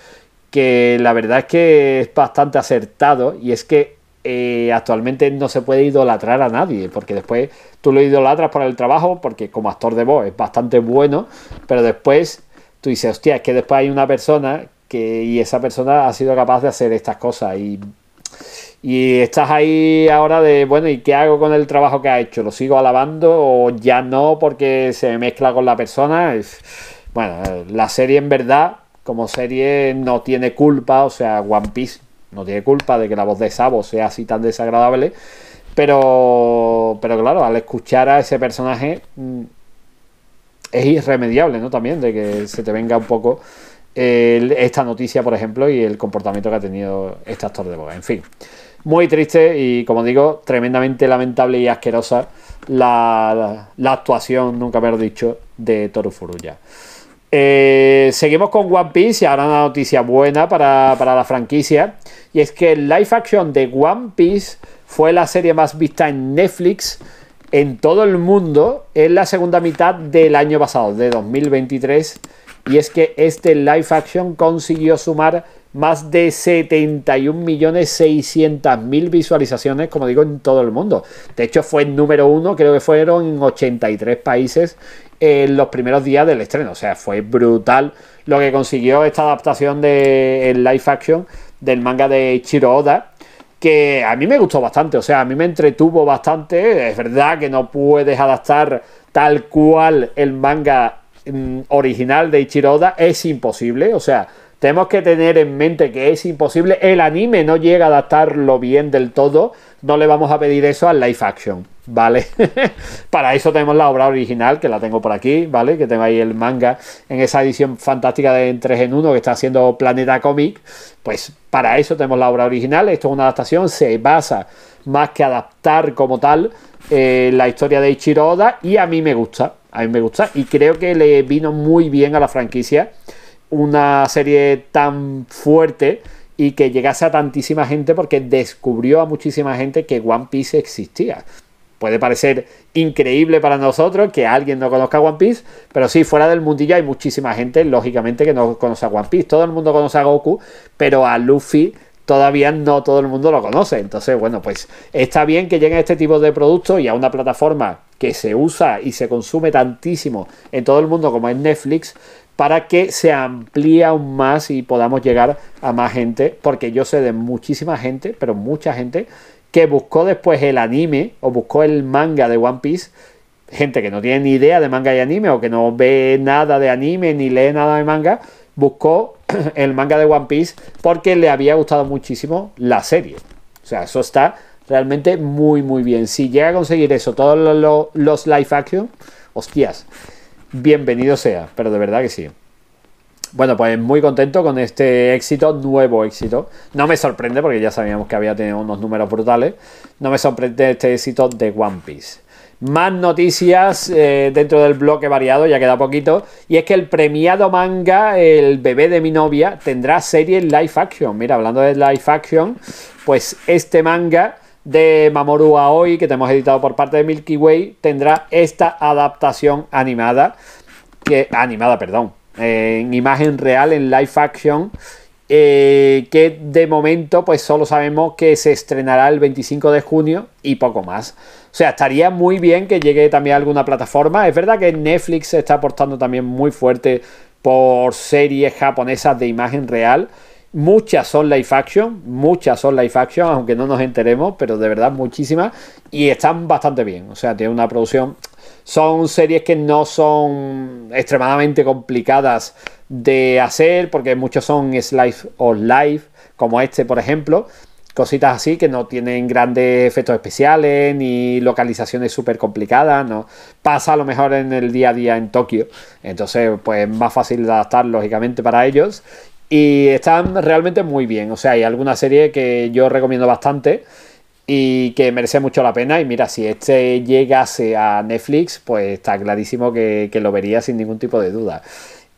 que la verdad es que es bastante acertado y es que eh, actualmente no se puede idolatrar a nadie, porque después tú lo idolatras por el trabajo, porque como actor de voz es bastante bueno, pero después tú dices, hostia, es que después hay una persona que, y esa persona ha sido capaz de hacer estas cosas y, y estás ahí ahora de, bueno, ¿y qué hago con el trabajo que ha hecho? ¿Lo sigo alabando o ya no porque se mezcla con la persona? bueno, la serie en verdad, como serie, no tiene culpa, o sea, One Piece no tiene culpa de que la voz de Sabo sea así tan desagradable, pero, pero claro, al escuchar a ese personaje mm, es irremediable, ¿no? También de que se te venga un poco eh, esta noticia, por ejemplo, y el comportamiento que ha tenido este actor de voz. En fin, muy triste y, como digo, tremendamente lamentable y asquerosa la, actuación, nunca haber dicho, de Toru Furuya. Eh, seguimos con One Piece y ahora una noticia buena para, para, la franquicia. Y es que el live action de One Piece fue la serie más vista en Netflix en todo el mundo en la segunda mitad del año pasado, de 2023. Y es que este live action consiguió sumar más de 71.600.000 visualizaciones, como digo, en todo el mundo. De hecho, fue el número uno, creo que fueron en 83 países en los primeros días del estreno. O sea, fue brutal lo que consiguió esta adaptación de live action del manga de ichiroda Oda. Que a mí me gustó bastante, o sea, a mí me entretuvo bastante. Es verdad que no puedes adaptar tal cual el manga mm, original de Ichiroda, es imposible, o sea, tenemos que tener en mente que es imposible. El anime no llega a adaptarlo bien del todo. No le vamos a pedir eso al live action, ¿vale? Para eso tenemos la obra original, que la tengo por aquí, ¿vale? Que tengo ahí el manga en esa edición fantástica de 3 en 1 que está haciendo Planeta Comic. Pues para eso tenemos la obra original. Esto es una adaptación, se basa más que adaptar como tal eh, la historia de Ichiro Oda y a mí me gusta. A mí me gusta y creo que le vino muy bien a la franquicia una serie tan fuerte y que llegase a tantísima gente porque descubrió a muchísima gente que One Piece existía. Puede parecer increíble para nosotros que alguien no conozca One Piece, pero sí, fuera del mundillo hay muchísima gente, lógicamente, que no conoce a One Piece. Todo el mundo conoce a Goku, pero a Luffy todavía no todo el mundo lo conoce. Entonces, bueno, pues está bien que a este tipo de productos y a una plataforma que se usa y se consume tantísimo en todo el mundo como es Netflix, para que se amplíe aún más y podamos llegar a más gente, porque yo sé de muchísima gente, pero mucha gente, que buscó después el anime o buscó el manga de One Piece, gente que no tiene ni idea de manga y anime o que no ve nada de anime ni lee nada de manga, buscó el manga de One Piece porque le había gustado muchísimo la serie. O sea, eso está realmente muy, muy bien. Si llega a conseguir eso, todos los, los live action, hostias, bienvenido sea, pero de verdad que sí. Bueno, pues muy contento con este éxito, nuevo éxito. No me sorprende porque ya sabíamos que había tenido unos números brutales. No me sorprende este éxito de One Piece. Más noticias eh, dentro del bloque variado, ya queda poquito. Y es que el premiado manga El bebé de mi novia tendrá serie live action. Mira, hablando de live action, pues este manga de Mamoru Aoi que tenemos editado por parte de Milky Way tendrá esta adaptación animada, que, animada, perdón, en imagen real, en live action, eh, que de momento pues solo sabemos que se estrenará el 25 de junio y poco más. O sea, estaría muy bien que llegue también a alguna plataforma. Es verdad que Netflix se está aportando también muy fuerte por series japonesas de imagen real Muchas son live action, muchas son live action, aunque no nos enteremos, pero de verdad muchísimas. Y están bastante bien. O sea, tiene una producción. Son series que no son extremadamente complicadas de hacer, porque muchos son slice of live como este, por ejemplo cositas así que no tienen grandes efectos especiales ni localizaciones súper complicadas, ¿no? Pasa a lo mejor en el día a día en Tokio, entonces pues más fácil de adaptar lógicamente para ellos y están realmente muy bien. O sea, hay alguna serie que yo recomiendo bastante y que merece mucho la pena. Y mira, si este llegase a Netflix, pues está clarísimo que, lo vería sin ningún tipo de duda.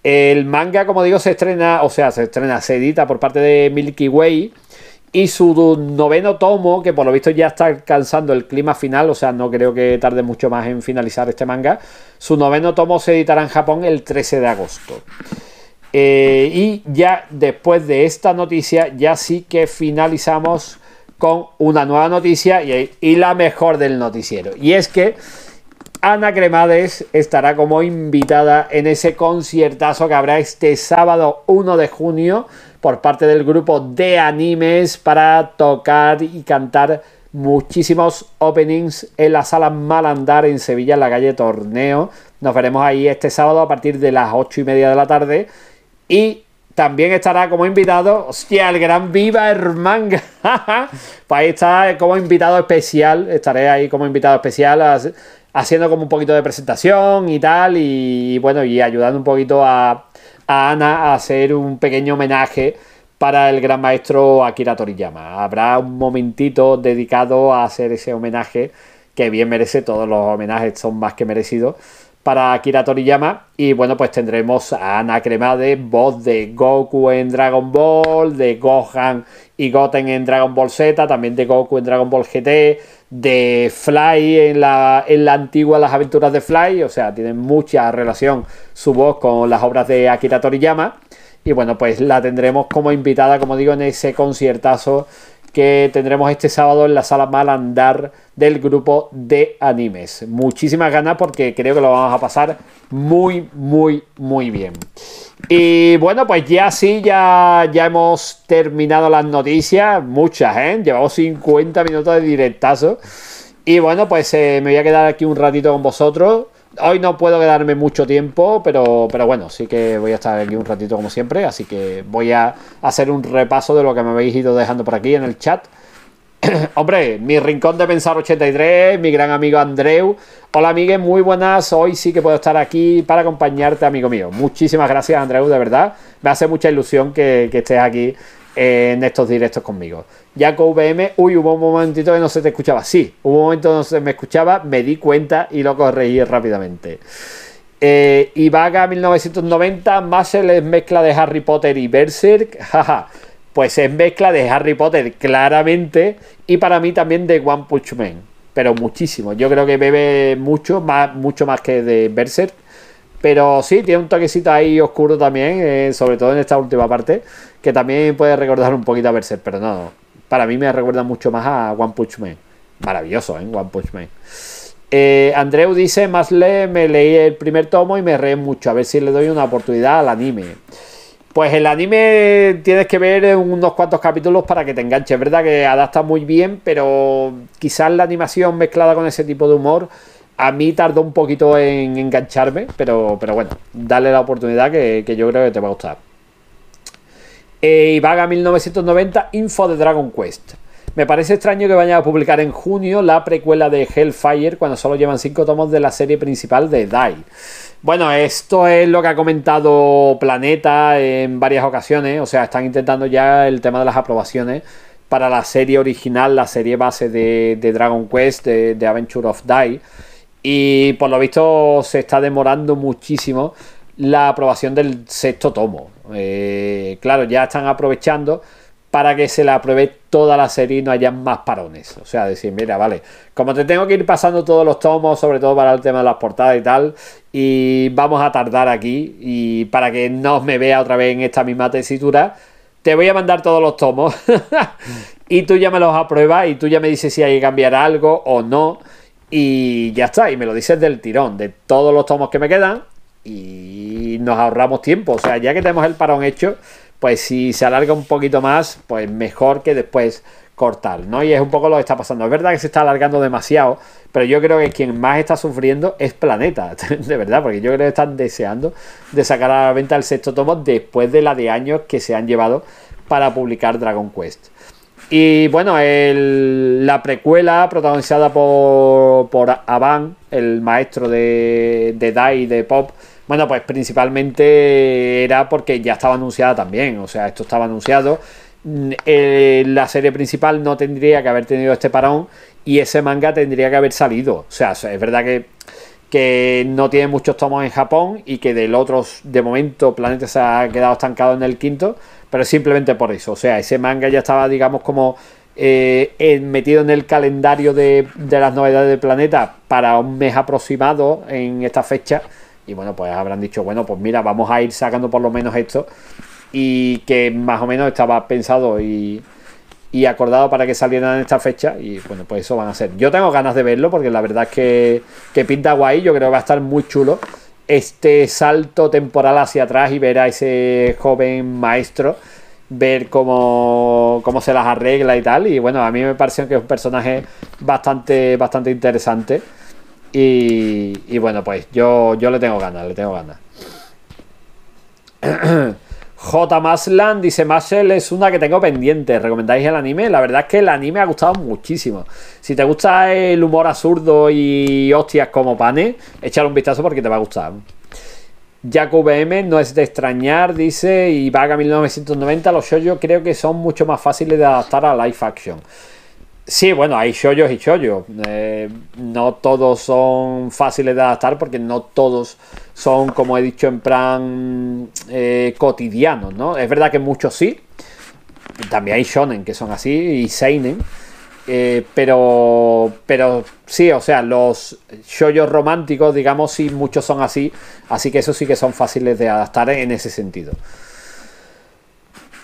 El manga, como digo, se estrena, o sea, se estrena, se edita por parte de Milky Way. Y su noveno tomo, que por lo visto ya está alcanzando el clima final, o sea, no creo que tarde mucho más en finalizar este manga. Su noveno tomo se editará en Japón el 13 de agosto. Eh, y ya después de esta noticia, ya sí que finalizamos con una nueva noticia y, y la mejor del noticiero. Y es que Ana Cremades estará como invitada en ese conciertazo que habrá este sábado 1 de junio por parte del grupo de animes para tocar y cantar muchísimos openings en la sala Malandar en Sevilla, en la calle Torneo. Nos veremos ahí este sábado a partir de las 8 y media de la tarde y también estará como invitado, hostia, el gran Viva Hermanga. pues ahí está como invitado especial, estaré ahí como invitado especial. haciendo como un poquito de presentación y tal, y bueno, y ayudando un poquito a, Ana a hacer un pequeño homenaje para el gran maestro Akira Toriyama. Habrá un momentito dedicado a hacer ese homenaje que bien merece, todos los homenajes son más que merecidos, para Akira Toriyama. Y bueno, pues tendremos a Ana Cremade, voz de Goku en Dragon Ball, de Gohan y Goten en Dragon Ball Z, también de Goku en Dragon Ball GT, de Fly en la, en la antigua Las aventuras de Fly. O sea, tienen mucha relación su voz con las obras de Akira Toriyama. Y bueno, pues la tendremos como invitada, como digo, en ese conciertazo que tendremos este sábado en la sala Malandar del grupo de animes. Muchísimas ganas porque creo que lo vamos a pasar muy, muy, muy bien. Y bueno, pues ya sí, ya, ya hemos terminado las noticias. Muchas, ¿eh? Llevamos 50 minutos de directazo. Y bueno, pues eh, me voy a quedar aquí un ratito con vosotros. Hoy no puedo quedarme mucho tiempo, pero, pero bueno, sí que voy a estar aquí un ratito como siempre, así que voy a hacer un repaso de lo que me habéis ido dejando por aquí en el chat. Hombre, mi rincón de pensar 83, mi gran amigo Andreu. Hola, amigues, muy buenas. Hoy sí que puedo estar aquí para acompañarte, amigo mío. Muchísimas gracias, Andreu, de verdad. Me hace mucha ilusión que estés aquí en estos directos conmigo. con VM, uy, hubo un momentito que no se te escuchaba. Sí, hubo un momento no se me escuchaba, me di cuenta y lo corregí rápidamente. y Vaga 1990, más es mezcla de Harry Potter y Berserk. Jaja. pues es mezcla de Harry Potter, claramente. Y para mí también de One Punch Man. Pero muchísimo. Yo creo que bebe mucho, más, mucho más que de Berserk. Pero sí, tiene un toquecito ahí oscuro también, eh, sobre todo en esta última parte, que también puede recordar un poquito a Berserk, pero no, para mí me recuerda mucho más a One Punch Man. Maravilloso, ¿eh? One Punch Man. Eh, Andreu dice, más le, me leí el primer tomo y me reí mucho, a ver si le doy una oportunidad al anime. Pues el anime tienes que ver unos cuantos capítulos para que te enganche, es verdad que adapta muy bien, pero quizás la animación mezclada con ese tipo de humor a mí tardó un poquito en engancharme, pero, pero bueno, dale la oportunidad que, yo creo que te va a gustar. Eh, y vaga 1990, info de Dragon Quest. Me parece extraño que vayan a publicar en junio la precuela de Hellfire cuando solo llevan 5 tomos de la serie principal de Die. Bueno, esto es lo que ha comentado Planeta en varias ocasiones, o sea, están intentando ya el tema de las aprobaciones para la serie original, la serie base de, Dragon Quest, de, de Adventure of Die. Y por lo visto se está demorando muchísimo la aprobación del sexto tomo. Eh, claro, ya están aprovechando para que se la apruebe toda la serie y no haya más parones. O sea, decir, mira, vale, como te tengo que ir pasando todos los tomos, sobre todo para el tema de las portadas y tal, y vamos a tardar aquí, y para que no me vea otra vez en esta misma tesitura, te voy a mandar todos los tomos y tú ya me los apruebas y tú ya me dices si hay que cambiar algo o no. Y ya está, y me lo dices del tirón, de todos los tomos que me quedan, y nos ahorramos tiempo. O sea, ya que tenemos el parón hecho, pues si se alarga un poquito más, pues mejor que después cortar, ¿no? Y es un poco lo que está pasando. Es verdad que se está alargando demasiado, pero yo creo que quien más está sufriendo es Planeta, de verdad, porque yo creo que están deseando de sacar a la venta el sexto tomo después de la de años que se han llevado para publicar Dragon Quest. Y bueno, la precuela protagonizada por, por Avan, el maestro de, de y de Pop, bueno, pues principalmente era porque ya estaba anunciada también, o sea, esto estaba anunciado. Mm, eh, la serie principal no tendría que haber tenido este parón y ese manga tendría que haber salido. O sea, es verdad que, que no tiene muchos tomos en Japón y que del otro, de momento, Planeta se ha quedado estancado en el quinto pero simplemente por eso. O sea, ese manga ya estaba, digamos, como eh, metido en el calendario de, las novedades del planeta para un mes aproximado en esta fecha. Y bueno, pues habrán dicho, bueno, pues mira, vamos a ir sacando por lo menos esto. Y que más o menos estaba pensado y, y acordado para que saliera en esta fecha. Y bueno, pues eso van a ser. Yo tengo ganas de verlo porque la verdad es que, que pinta guay. Yo creo que va a estar muy chulo este salto temporal hacia atrás y ver a ese joven maestro, ver cómo, cómo se las arregla y tal. Y bueno, a mí me pareció que es un personaje bastante, bastante interesante. Y, bueno, pues yo, yo le tengo ganas, le tengo ganas. J más dice Marcel, es una que tengo pendiente. ¿Recomendáis el anime? La verdad es que el anime ha gustado muchísimo. Si te gusta el humor absurdo y hostias como pane, échale un vistazo porque te va a gustar. Jacob M no es de extrañar, dice, y vaga 1990, los yo creo que son mucho más fáciles de adaptar a live action. Sí, bueno, hay shoyos y shoyos. Eh, no todos son fáciles de adaptar porque no todos son, como he dicho, en plan eh, cotidianos, ¿no? Es verdad que muchos sí. También hay shonen que son así y seinen. Eh, pero, pero sí, o sea, los shoyos románticos, digamos, sí, muchos son así. Así que eso sí que son fáciles de adaptar en ese sentido.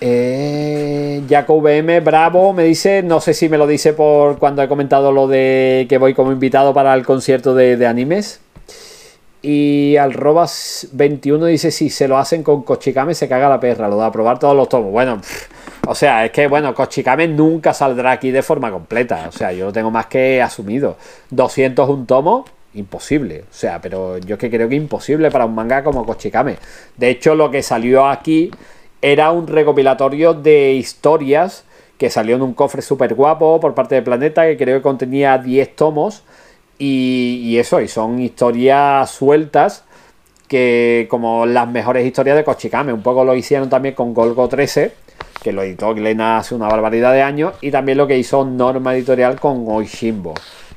Eh, Jacob vm Bravo me dice, no sé si me lo dice por cuando he comentado lo de que voy como invitado para el concierto de, animes. Y al Robas 21 dice, si se lo hacen con Kochikame se caga la perra, lo da a probar todos los tomos. Bueno, o sea, es que bueno, Kochikame nunca saldrá aquí de forma completa. O sea, yo lo tengo más que asumido. 200 un tomo, imposible. O sea, pero yo es que creo que imposible para un manga como Kochikame. De hecho, lo que salió aquí era un recopilatorio de historias que salió en un cofre súper guapo por parte de Planeta, que creo que contenía 10 tomos. Y, eso, y son historias sueltas que como las mejores historias de Kochikame. Un poco lo hicieron también con Golgo 13, que lo editó Glena hace una barbaridad de años, y también lo que hizo Norma Editorial con Oishimbo,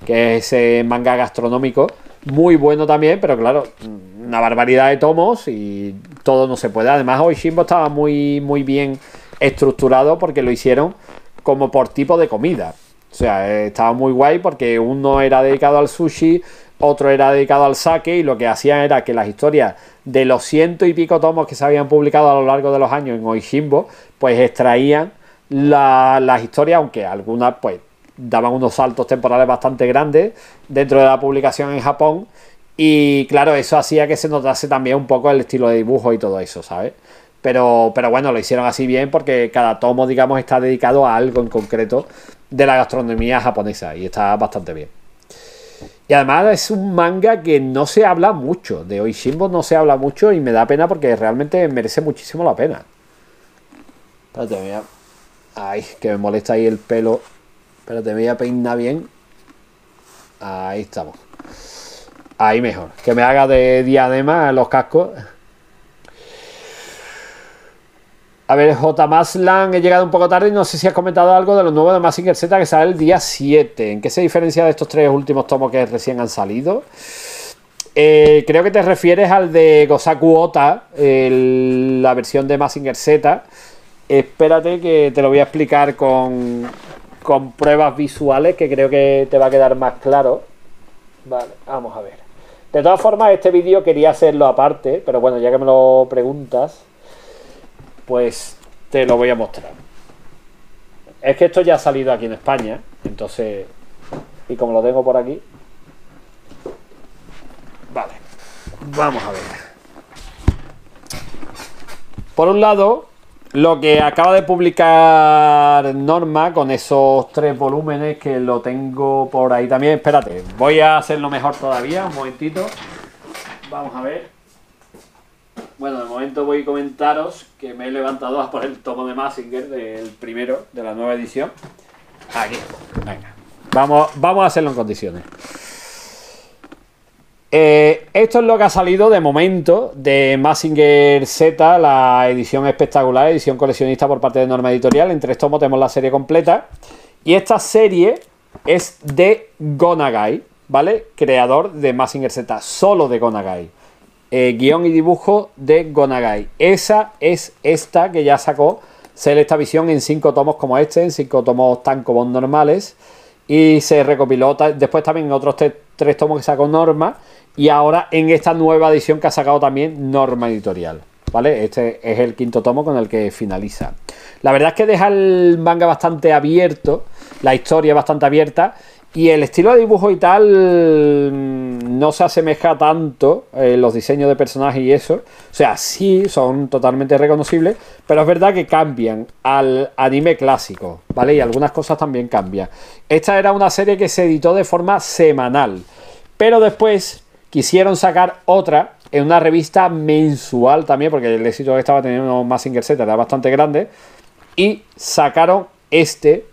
que es ese manga gastronómico muy bueno también, pero claro, una barbaridad de tomos y todo no se puede. Además, hoy Shimbo estaba muy, muy bien estructurado porque lo hicieron como por tipo de comida. O sea, eh, estaba muy guay porque uno era dedicado al sushi, otro era dedicado al sake y lo que hacían era que las historias de los ciento y pico tomos que se habían publicado a lo largo de los años en Oishimbo, pues extraían la, las historias, aunque algunas pues daban unos saltos temporales bastante grandes dentro de la publicación en Japón. Y claro, eso hacía que se notase también un poco el estilo de dibujo y todo eso, ¿sabes? Pero, pero bueno, lo hicieron así bien porque cada tomo, digamos, está dedicado a algo en concreto de la gastronomía japonesa y está bastante bien. Y además es un manga que no se habla mucho, de Oishimbo no se habla mucho y me da pena porque realmente merece muchísimo la pena. Espérate, Ay, que me molesta ahí el pelo pero te voy a peinar bien. Ahí estamos. Ahí mejor. Que me haga de diadema los cascos. A ver, J. Maslan, he llegado un poco tarde y no sé si has comentado algo de lo nuevo de Massinger Z que sale el día 7. ¿En qué se diferencia de estos tres últimos tomos que recién han salido? Eh, creo que te refieres al de Gosaku Ota, la versión de Massinger Z. Espérate que te lo voy a explicar con, con pruebas visuales que creo que te va a quedar más claro. Vale, vamos a ver. De todas formas, este vídeo quería hacerlo aparte, pero bueno, ya que me lo preguntas, pues te lo voy a mostrar. Es que esto ya ha salido aquí en España, entonces, y como lo tengo por aquí, vale, vamos a ver. Por un lado, lo que acaba de publicar Norma con esos tres volúmenes que lo tengo por ahí también. Espérate, voy a hacerlo mejor todavía, un momentito. Vamos a ver. Bueno, de momento voy a comentaros que me he levantado a por el tomo de Massinger del primero, de la nueva edición. Aquí, venga. Vamos, vamos a hacerlo en condiciones. Eh, esto es lo que ha salido de momento de Massinger Z, la edición espectacular, edición coleccionista por parte de Norma Editorial. En tres tomos tenemos la serie completa. Y esta serie es de Gonagai, ¿vale? Creador de Massinger Z, solo de Gonagai. Eh, guión y dibujo de Gonagai. Esa es esta que ya sacó Celesta Visión en cinco tomos como este, en cinco tomos tan como normales y se recopiló después también otros tres tomos que sacó Norma y ahora en esta nueva edición que ha sacado también Norma Editorial. ¿Vale? Este es el quinto tomo con el que finaliza. La verdad es que deja el manga bastante abierto, la historia bastante abierta y el estilo de dibujo y tal mm, no se asemeja tanto, eh, los diseños de personajes y eso. O sea, sí, son totalmente reconocibles, pero es verdad que cambian al anime clásico, ¿vale? Y algunas cosas también cambian. Esta era una serie que se editó de forma semanal, pero después quisieron sacar otra en una revista mensual también, porque el éxito que estaba teniendo Massinger Z era bastante grande, y sacaron este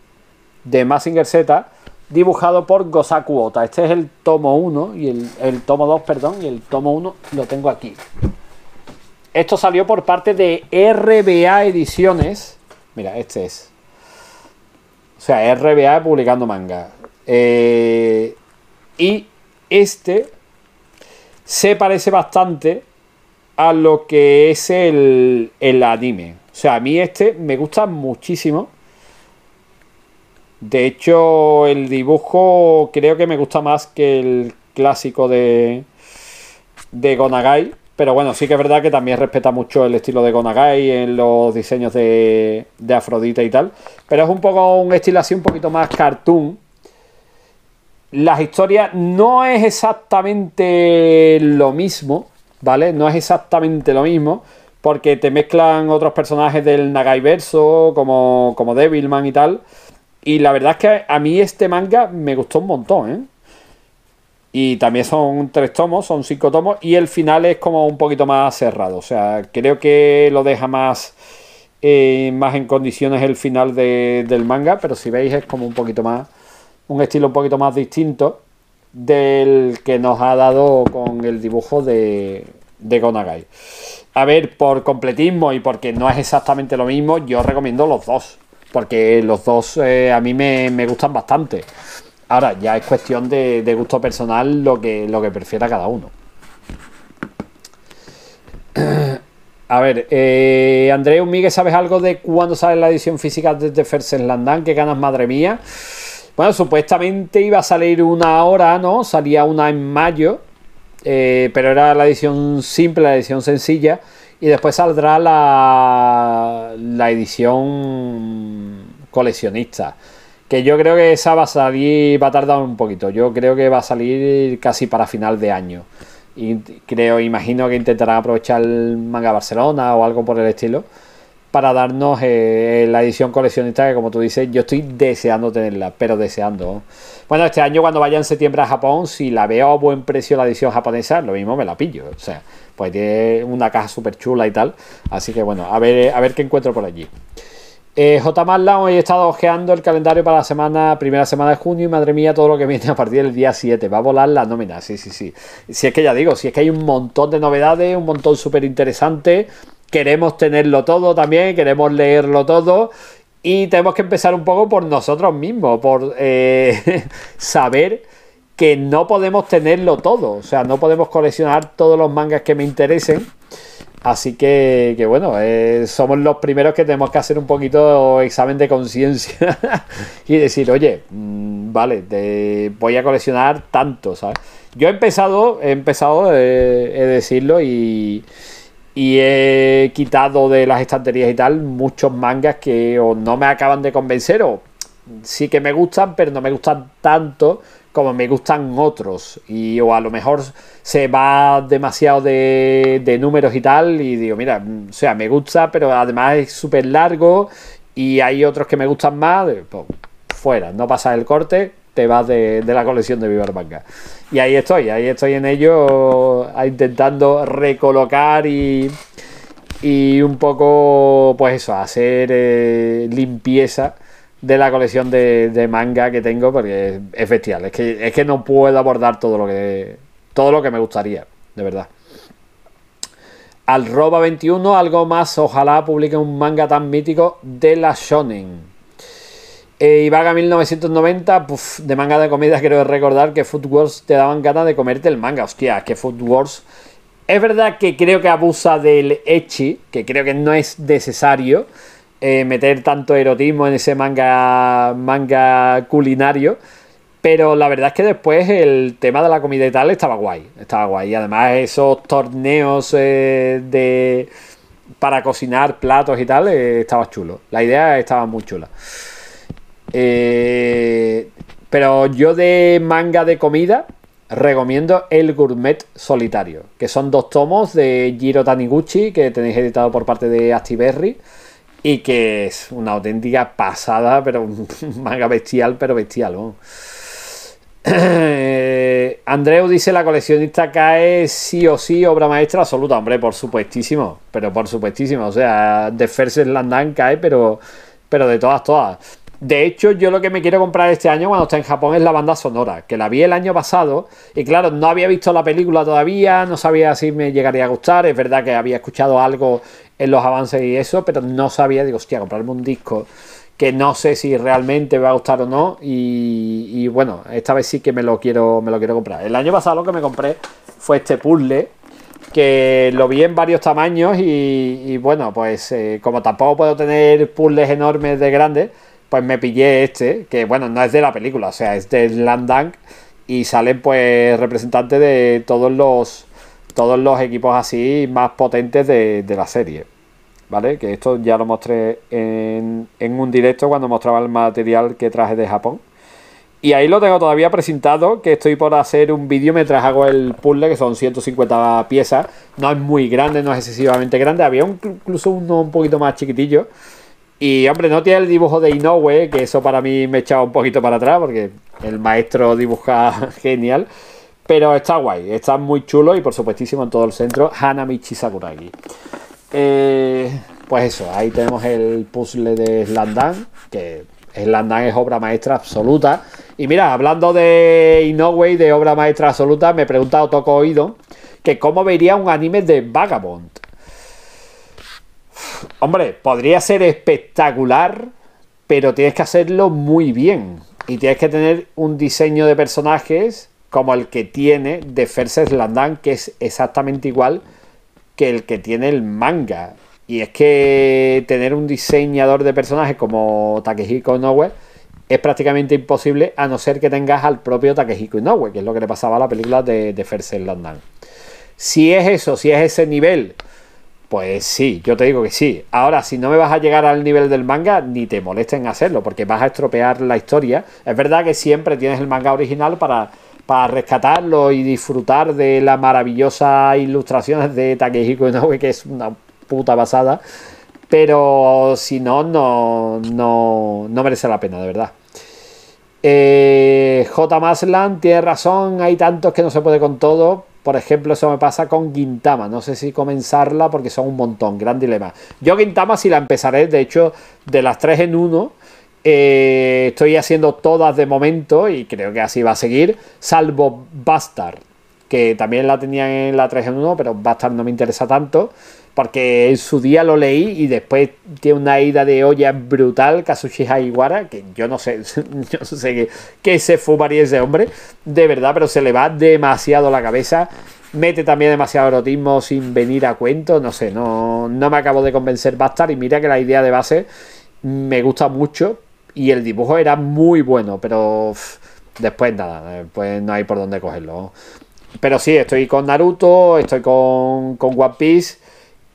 de Massinger Z dibujado por Gosaku Ota. Este es el tomo 1 y el, tomo 2, perdón, y el tomo 1 lo tengo aquí. Esto salió por parte de RBA Ediciones. Mira, este es. O sea, RBA publicando manga. Eh, y este se parece bastante a lo que es el, el anime. O sea, a mí este me gusta muchísimo. De hecho, el dibujo creo que me gusta más que el clásico de, de Gonagai. Pero bueno, sí que es verdad que también respeta mucho el estilo de Gonagai en los diseños de, de Afrodita y tal. Pero es un poco un estilo así, un poquito más cartoon. Las historias no es exactamente lo mismo, ¿vale? No es exactamente lo mismo. Porque te mezclan otros personajes del Nagai verso, como, como Devilman y tal. Y la verdad es que a mí este manga me gustó un montón, ¿eh? Y también son tres tomos, son cinco tomos. Y el final es como un poquito más cerrado. O sea, creo que lo deja más, eh, más en condiciones el final del manga. Pero si veis, es como un poquito más. Un estilo un poquito más distinto del que nos ha dado con el dibujo de, de Gonagai. A ver, por completismo y porque no es exactamente lo mismo, yo recomiendo los dos porque los dos eh, a mí me, gustan bastante. Ahora, ya es cuestión de, gusto personal lo que, lo que prefiera cada uno. A ver, eh, Andreu Miguel, ¿sabes algo de cuándo sale la edición física de Fersen Que ¿Qué ganas, madre mía? Bueno, supuestamente iba a salir una hora, ¿no? Salía una en mayo, eh, pero era la edición simple, la edición sencilla. Y después saldrá la, la edición coleccionista. Que yo creo que esa va a salir, va a tardar un poquito. Yo creo que va a salir casi para final de año. Y creo, imagino que intentarán aprovechar el manga Barcelona o algo por el estilo para darnos eh, la edición coleccionista que como tú dices yo estoy deseando tenerla, pero deseando. Bueno, este año cuando vaya en septiembre a Japón, si la veo a buen precio la edición japonesa, lo mismo me la pillo. O sea, pues tiene una caja súper chula y tal. Así que bueno, a ver, a ver qué encuentro por allí. Eh, J. Marlan, hoy he estado ojeando el calendario para la semana, primera semana de junio y madre mía, todo lo que viene a partir del día 7. Va a volar la nómina, sí, sí, sí. Si es que ya digo, si es que hay un montón de novedades, un montón súper interesante. Queremos tenerlo todo también, queremos leerlo todo. Y tenemos que empezar un poco por nosotros mismos, por eh, saber que no podemos tenerlo todo. O sea, no podemos coleccionar todos los mangas que me interesen. Así que, bueno, eh, somos los primeros que tenemos que hacer un poquito examen de conciencia y decir, oye, mm, vale, voy a coleccionar tanto, ¿sabes? Yo he empezado, he empezado, eh, he decirlo, y, y he quitado de las estanterías y tal muchos mangas que o no me acaban de convencer o sí que me gustan, pero no me gustan tanto como me gustan otros. Y o a lo mejor se va demasiado de, números y tal. Y digo, mira, mm, o sea, me gusta, pero además es súper largo. Y hay otros que me gustan más. Pues, fuera, no pasa el corte, te vas de, la colección de Vivar Y ahí estoy, ahí estoy en ello, intentando recolocar y, y un poco, pues eso, hacer eh, limpieza de la colección de, manga que tengo porque es bestial. Es que, es que no puedo abordar todo lo que todo lo que me gustaría, de verdad. alroba 21, algo más, ojalá publique un manga tan mítico de la Shonen. Eh, vaga 1990, de manga de comidas... quiero recordar que Food Wars te daban ganas de comerte el manga. Hostia, que Food Wars... Es verdad que creo que abusa del Echi, que creo que no es necesario. Eh, meter tanto erotismo en ese manga, manga culinario. Pero la verdad es que después el tema de la comida y tal estaba guay. Estaba guay. Y además esos torneos eh, de para cocinar platos y tal, eh, estaba chulo. La idea estaba muy chula. pero yo de manga de comida recomiendo El Gourmet Solitario, que son dos tomos de Jiro Taniguchi que tenéis editado por parte de Berry y que es una auténtica pasada, pero manga bestial, pero bestial. Andreu dice la coleccionista cae sí o sí obra maestra absoluta, hombre, por supuestísimo, pero por supuestísimo, o sea, The First Landan cae, pero, pero de todas, todas. De hecho, yo lo que me quiero comprar este año cuando está en Japón es la banda sonora, que la vi el año pasado y claro, no había visto la película todavía, no sabía si me llegaría a gustar, es verdad que había escuchado algo en los avances y eso, pero no sabía, digo, hostia, comprarme un disco que no sé si realmente me va a gustar o no y, bueno, esta vez sí que me lo quiero me lo quiero comprar. El año pasado lo que me compré fue este puzzle que lo vi en varios tamaños y, bueno, pues eh, como tampoco puedo tener puzzles enormes de grandes, pues me pillé este, que bueno, no es de la película, o sea, es de Landang y salen pues representantes de todos los todos los equipos así más potentes de, la serie. ¿Vale? Que esto ya lo mostré en, un directo cuando mostraba el material que traje de Japón. Y ahí lo tengo todavía presentado, que estoy por hacer un vídeo mientras hago el puzzle, que son 150 piezas. No es muy grande, no es excesivamente grande. Había incluso uno un poquito más chiquitillo. Y hombre, no tiene el dibujo de Inoue, que eso para mí me echaba un poquito para atrás, porque el maestro dibuja genial. Pero está guay, está muy chulo y por supuestísimo en todo el centro Hanamichi Sakuragi. Eh, pues eso, ahí tenemos el puzzle de Slandan, que Slandan es obra maestra absoluta. Y mira, hablando de Inoue de obra maestra absoluta, me preguntado, toco Oído que cómo vería un anime de Vagabond. Hombre, podría ser espectacular, pero tienes que hacerlo muy bien. Y tienes que tener un diseño de personajes como el que tiene de Ferses Landan, que es exactamente igual que el que tiene el manga. Y es que tener un diseñador de personajes como Takehiko Inoue es prácticamente imposible a no ser que tengas al propio Takehiko Inoue, que es lo que le pasaba a la película de, de Landan. Si es eso, si es ese nivel, pues sí, yo te digo que sí. Ahora, si no me vas a llegar al nivel del manga, ni te molesten hacerlo, porque vas a estropear la historia. Es verdad que siempre tienes el manga original para para rescatarlo y disfrutar de las maravillosas ilustraciones de Takehiko Inoue, que es una puta basada. Pero si no, no, no, merece la pena, de verdad. Eh, J. Maslan tiene razón, hay tantos que no se puede con todo. Por ejemplo, eso me pasa con Guintama. No sé si comenzarla porque son un montón, gran dilema. Yo Guintama sí la empezaré, de hecho, de las tres en uno eh, estoy haciendo todas de momento y creo que así va a seguir, salvo Bastard, que también la tenían en la 3 en 1, pero Bastard no me interesa tanto, porque en su día lo leí y después tiene una ida de olla brutal, Kazushi Haiwara, que yo no sé, yo no sé qué, se fumaría ese hombre, de verdad, pero se le va demasiado la cabeza. Mete también demasiado erotismo sin venir a cuento, no sé, no, no me acabo de convencer Bastard y mira que la idea de base me gusta mucho, y el dibujo era muy bueno, pero después nada, pues no hay por dónde cogerlo. Pero sí, estoy con Naruto, estoy con, con One Piece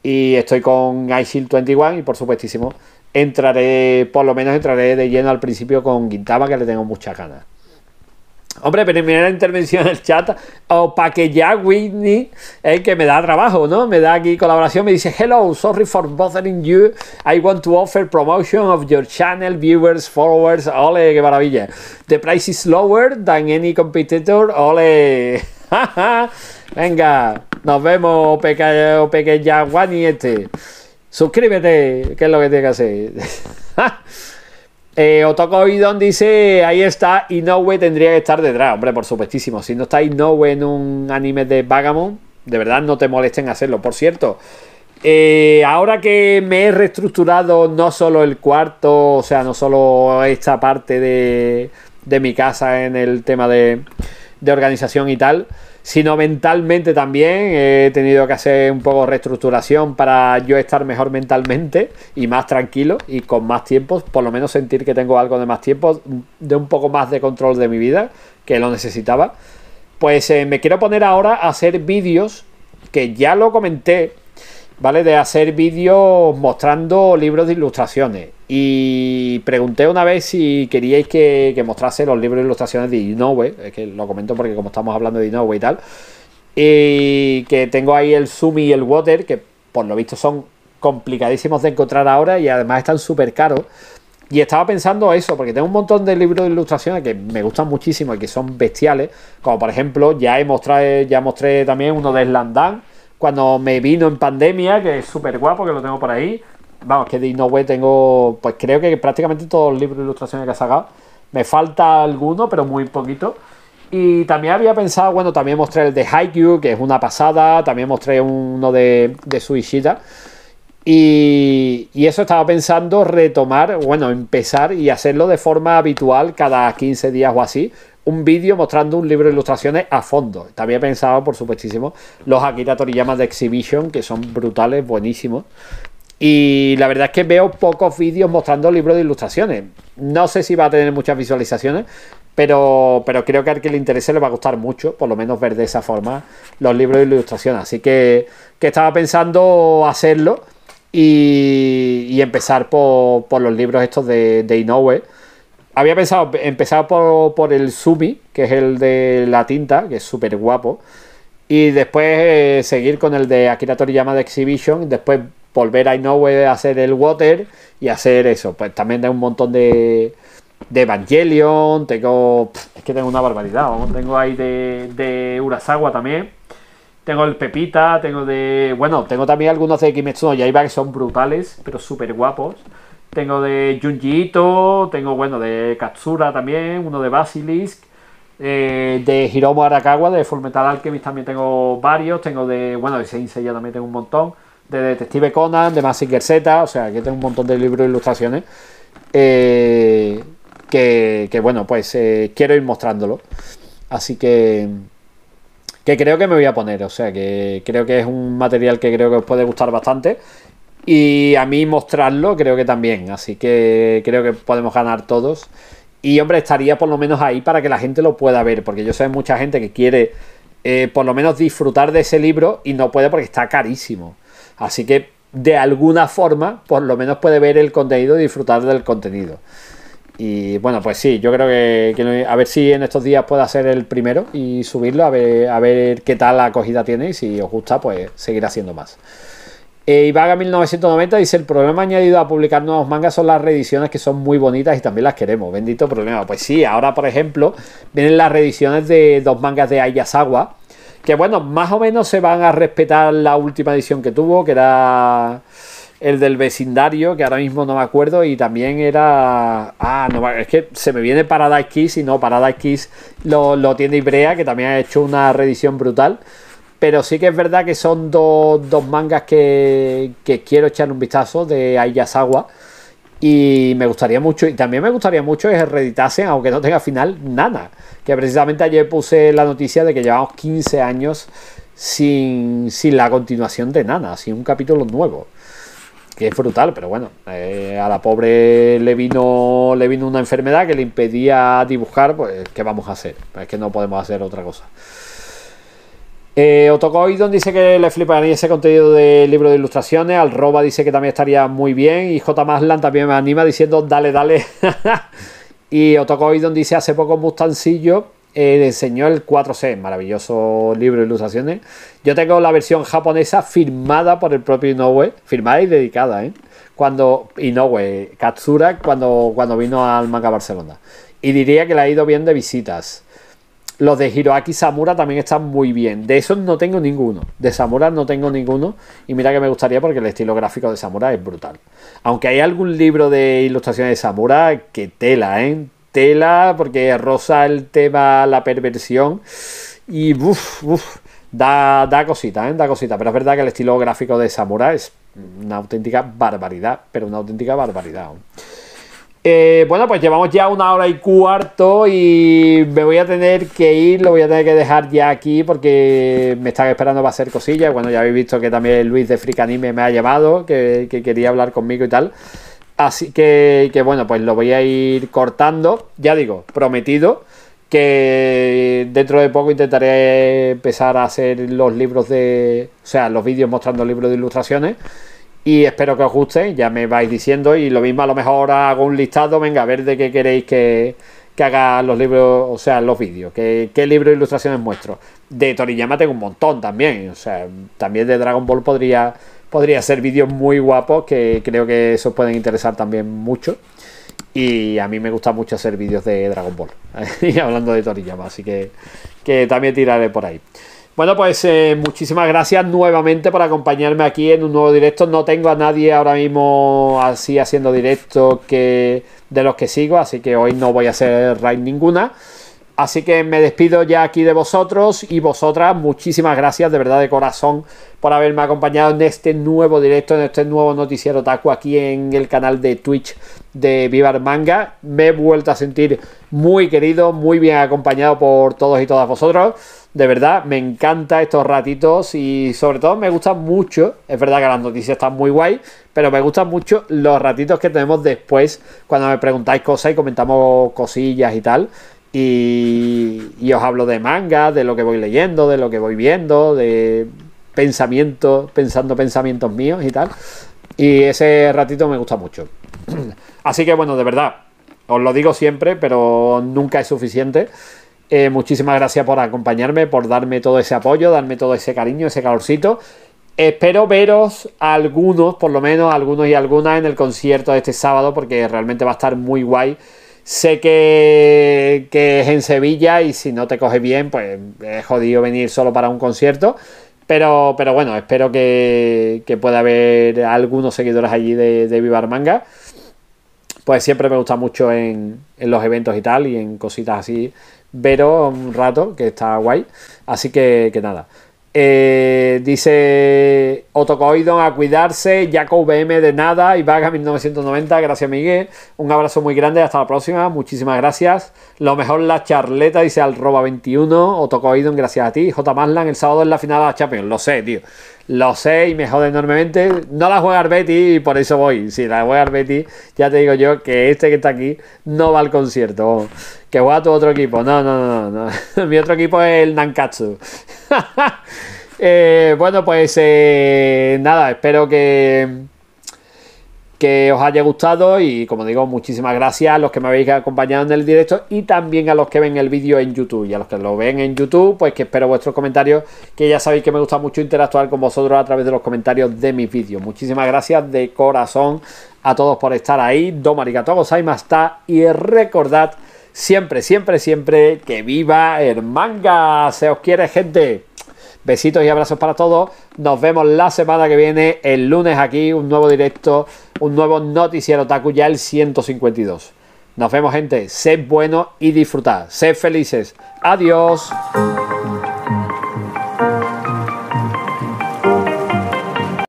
y estoy con Ice 21 y por supuestísimo entraré, por lo menos entraré de lleno al principio con Gintama, que le tengo muchas ganas. Hombre, primera intervención en el chat, o para que ya Whitney, el que me da trabajo, ¿no? Me da aquí colaboración, me dice, hello, sorry for bothering you, I want to offer promotion of your channel, viewers, followers, ole, qué maravilla. The price is lower than any competitor, ole. Venga, nos vemos, pequeña peque whitney. este. Suscríbete, que es lo que tiene que hacer. Eh, Otoko dice, ahí está, y Inoue tendría que estar detrás. Hombre, por supuestísimo, si no está Inoue en un anime de Vagamon, de verdad no te molesten hacerlo. Por cierto, eh, ahora que me he reestructurado no solo el cuarto, o sea, no solo esta parte de, mi casa en el tema de organización y tal, sino mentalmente también. He tenido que hacer un poco reestructuración para yo estar mejor mentalmente y más tranquilo y con más tiempo, por lo menos sentir que tengo algo de más tiempo, de un poco más de control de mi vida, que lo necesitaba. Pues eh, me quiero poner ahora a hacer vídeos que ya lo comenté ¿vale? De hacer vídeos mostrando libros de ilustraciones. Y pregunté una vez si queríais que, mostrase los libros de ilustraciones de Inoue, es que lo comento porque como estamos hablando de Inoue y tal, y que tengo ahí el Sumi y el Water, que por lo visto son complicadísimos de encontrar ahora y además están súper caros. Y estaba pensando eso, porque tengo un montón de libros de ilustraciones que me gustan muchísimo y que son bestiales, como por ejemplo, ya he mostrado, ya mostré también uno de Slandan, cuando me vino en pandemia, que es súper guapo, que lo tengo por ahí. Vamos, que de Inoue tengo, pues creo que prácticamente todos los libros de ilustraciones que ha sacado. Me falta alguno, pero muy poquito. Y también había pensado, bueno, también mostré el de Haikyuu, que es una pasada. También mostré uno de, de Suishita. Y, y, eso estaba pensando retomar, bueno, empezar y hacerlo de forma habitual cada 15 días o así, un vídeo mostrando un libro de ilustraciones a fondo. También pensado, por supuestísimo, los Akira Toriyama de Exhibition, que son brutales, buenísimos. Y la verdad es que veo pocos vídeos mostrando libros de ilustraciones. No sé si va a tener muchas visualizaciones, pero, pero creo que al que le interese le va a gustar mucho, por lo menos ver de esa forma los libros de ilustración. Así que, que estaba pensando hacerlo y, empezar por, los libros estos de, de Inoue había pensado, empezar por, por el Sumi, que es el de la tinta, que es súper guapo. Y después eh, seguir con el de Akira Toriyama de Exhibition. Después volver a Inoue a hacer el Water y hacer eso. Pues también tengo un montón de, de Evangelion. Tengo. Es que tengo una barbaridad. Tengo ahí de, de Urasawa también. Tengo el Pepita. Tengo de. Bueno, tengo también algunos de Kimetsu no Yaiba que son brutales, pero súper guapos. Tengo de Junji tengo, bueno, de Katsura también, uno de Basilisk, eh, de Hiromu Arakawa, de Fullmetal Alchemist también tengo varios, tengo de, bueno, de Saint Seiya también tengo un montón, de Detective Conan, de Massinger Z, o sea, que tengo un montón de libros e ilustraciones, eh, que, bueno, pues eh, quiero ir mostrándolo. Así que que creo que me voy a poner, o sea que creo que es un material que creo que os puede gustar bastante y a mí mostrarlo creo que también. Así que creo que podemos ganar todos. Y hombre, estaría por lo menos ahí para que la gente lo pueda ver. Porque yo sé mucha gente que quiere eh, por lo menos disfrutar de ese libro y no puede porque está carísimo. Así que de alguna forma, por lo menos puede ver el contenido y disfrutar del contenido. Y bueno, pues sí, yo creo que, a ver si en estos días pueda hacer el primero y subirlo, a ver, a ver qué tal la acogida tiene y si os gusta, pues seguir haciendo más. Eh, y Vaga 1990 dice: El problema añadido a publicar nuevos mangas son las reediciones que son muy bonitas y también las queremos. Bendito problema. Pues sí, ahora por ejemplo, vienen las reediciones de dos mangas de Ayasawa. Que bueno, más o menos se van a respetar la última edición que tuvo, que era el del vecindario, que ahora mismo no me acuerdo, y también era. Ah, no, es que se me viene Paradise Kiss y no, Paradise Kiss lo, lo tiene Ibrea, que también ha hecho una reedición brutal. Pero sí que es verdad que son dos, mangas que, quiero echar un vistazo de Ayasawa. Y me gustaría mucho, y también me gustaría mucho que reeditasen, aunque no tenga final, Nana. Que precisamente ayer puse la noticia de que llevamos 15 años sin, sin la continuación de Nana, sin un capítulo nuevo. Que es brutal, pero bueno, eh, a la pobre le vino, le vino una enfermedad que le impedía dibujar, pues ¿qué vamos a hacer? Es que no podemos hacer otra cosa. Eh, Otocoidon dice que le fliparía ese contenido del libro de ilustraciones. Alroba dice que también estaría muy bien. Y J. Maslan también me anima diciendo dale, dale. y Otokoidon dice hace poco Mustancillo eh, enseñó el 4C, maravilloso libro de ilustraciones. Yo tengo la versión japonesa firmada por el propio Inoue, firmada y dedicada, ¿eh? Cuando Inoue, Katsura, cuando, cuando vino al Manga Barcelona. Y diría que le ha ido bien de visitas. Los de Hiroaki Samura también están muy bien. De esos no tengo ninguno. De Samura no tengo ninguno. Y mira que me gustaría porque el estilo gráfico de Samura es brutal. Aunque hay algún libro de ilustraciones de Samura que tela, ¿eh? Tela porque rosa el tema la perversión. Y uff, Da, da cosita, ¿eh? Da cosita. Pero es verdad que el estilo gráfico de Samura es una auténtica barbaridad. Pero una auténtica barbaridad. Eh, bueno, pues llevamos ya una hora y cuarto y me voy a tener que ir, lo voy a tener que dejar ya aquí porque me están esperando para hacer cosillas. Bueno, ya habéis visto que también Luis de Fricanime me ha llamado, que, quería hablar conmigo y tal. Así que, bueno, pues lo voy a ir cortando. Ya digo, prometido que dentro de poco intentaré empezar a hacer los libros de, o sea, los vídeos mostrando libros de ilustraciones y espero que os guste, ya me vais diciendo y lo mismo a lo mejor hago un listado, venga, a ver de qué queréis que, que haga los libros, o sea, los vídeos, que qué libro e ilustraciones muestro. De Toriyama tengo un montón también, o sea, también de Dragon Ball podría, podría ser vídeos muy guapos que creo que eso pueden interesar también mucho. Y a mí me gusta mucho hacer vídeos de Dragon Ball, y hablando de Toriyama, así que, que también tiraré por ahí. Bueno, pues eh, muchísimas gracias nuevamente por acompañarme aquí en un nuevo directo. No tengo a nadie ahora mismo así haciendo directo que de los que sigo, así que hoy no voy a hacer raid ninguna. Así que me despido ya aquí de vosotros y vosotras. Muchísimas gracias de verdad de corazón por haberme acompañado en este nuevo directo, en este nuevo noticiero Taco aquí en el canal de Twitch de Vivar Manga. Me he vuelto a sentir muy querido, muy bien acompañado por todos y todas vosotros de verdad, me encanta estos ratitos y sobre todo me gustan mucho, es verdad que las noticias están muy guay, pero me gustan mucho los ratitos que tenemos después cuando me preguntáis cosas y comentamos cosillas y tal. Y, y os hablo de manga, de lo que voy leyendo, de lo que voy viendo, de pensamientos, pensando pensamientos míos y tal. Y ese ratito me gusta mucho. Así que bueno, de verdad, os lo digo siempre, pero nunca es suficiente. Eh, muchísimas gracias por acompañarme, por darme todo ese apoyo, darme todo ese cariño, ese calorcito. Espero veros algunos, por lo menos algunos y algunas, en el concierto de este sábado, porque realmente va a estar muy guay. Sé que, es en Sevilla y si no te coge bien, pues es jodido venir solo para un concierto. Pero, pero bueno, espero que, pueda haber algunos seguidores allí de, Vivar Manga. Pues siempre me gusta mucho en, en los eventos y tal, y en cositas así Vero, un rato, que está guay. Así que, que nada. Eh, dice Otokoidon a cuidarse, Jacob VM de nada, y Vaga 1990, gracias Miguel, un abrazo muy grande, hasta la próxima, muchísimas gracias. Lo mejor la charleta, dice al roba 21, Otocoidon, gracias a ti, J Maslan, el sábado en la final de la Champions, lo sé, tío. Lo sé y me jode enormemente. No la juega Arbeti y por eso voy. Si la juega Arbeti, ya te digo yo que este que está aquí no va al concierto. Que juega tu otro equipo. No, no, no, no. Mi otro equipo es el Nankatsu. Eh, bueno, pues eh, nada, espero que que os haya gustado y como digo, muchísimas gracias a los que me habéis acompañado en el directo y también a los que ven el vídeo en YouTube y a los que lo ven en YouTube, pues que espero vuestros comentarios, que ya sabéis que me gusta mucho interactuar con vosotros a través de los comentarios de mis vídeos. Muchísimas gracias de corazón a todos por estar ahí. más está y recordad siempre, siempre, siempre que viva el manga. Se os quiere gente. Besitos y abrazos para todos. Nos vemos la semana que viene, el lunes aquí, un nuevo directo, un nuevo noticiero Taku, el 152. Nos vemos gente, sed buenos y disfrutad, sed felices. Adiós.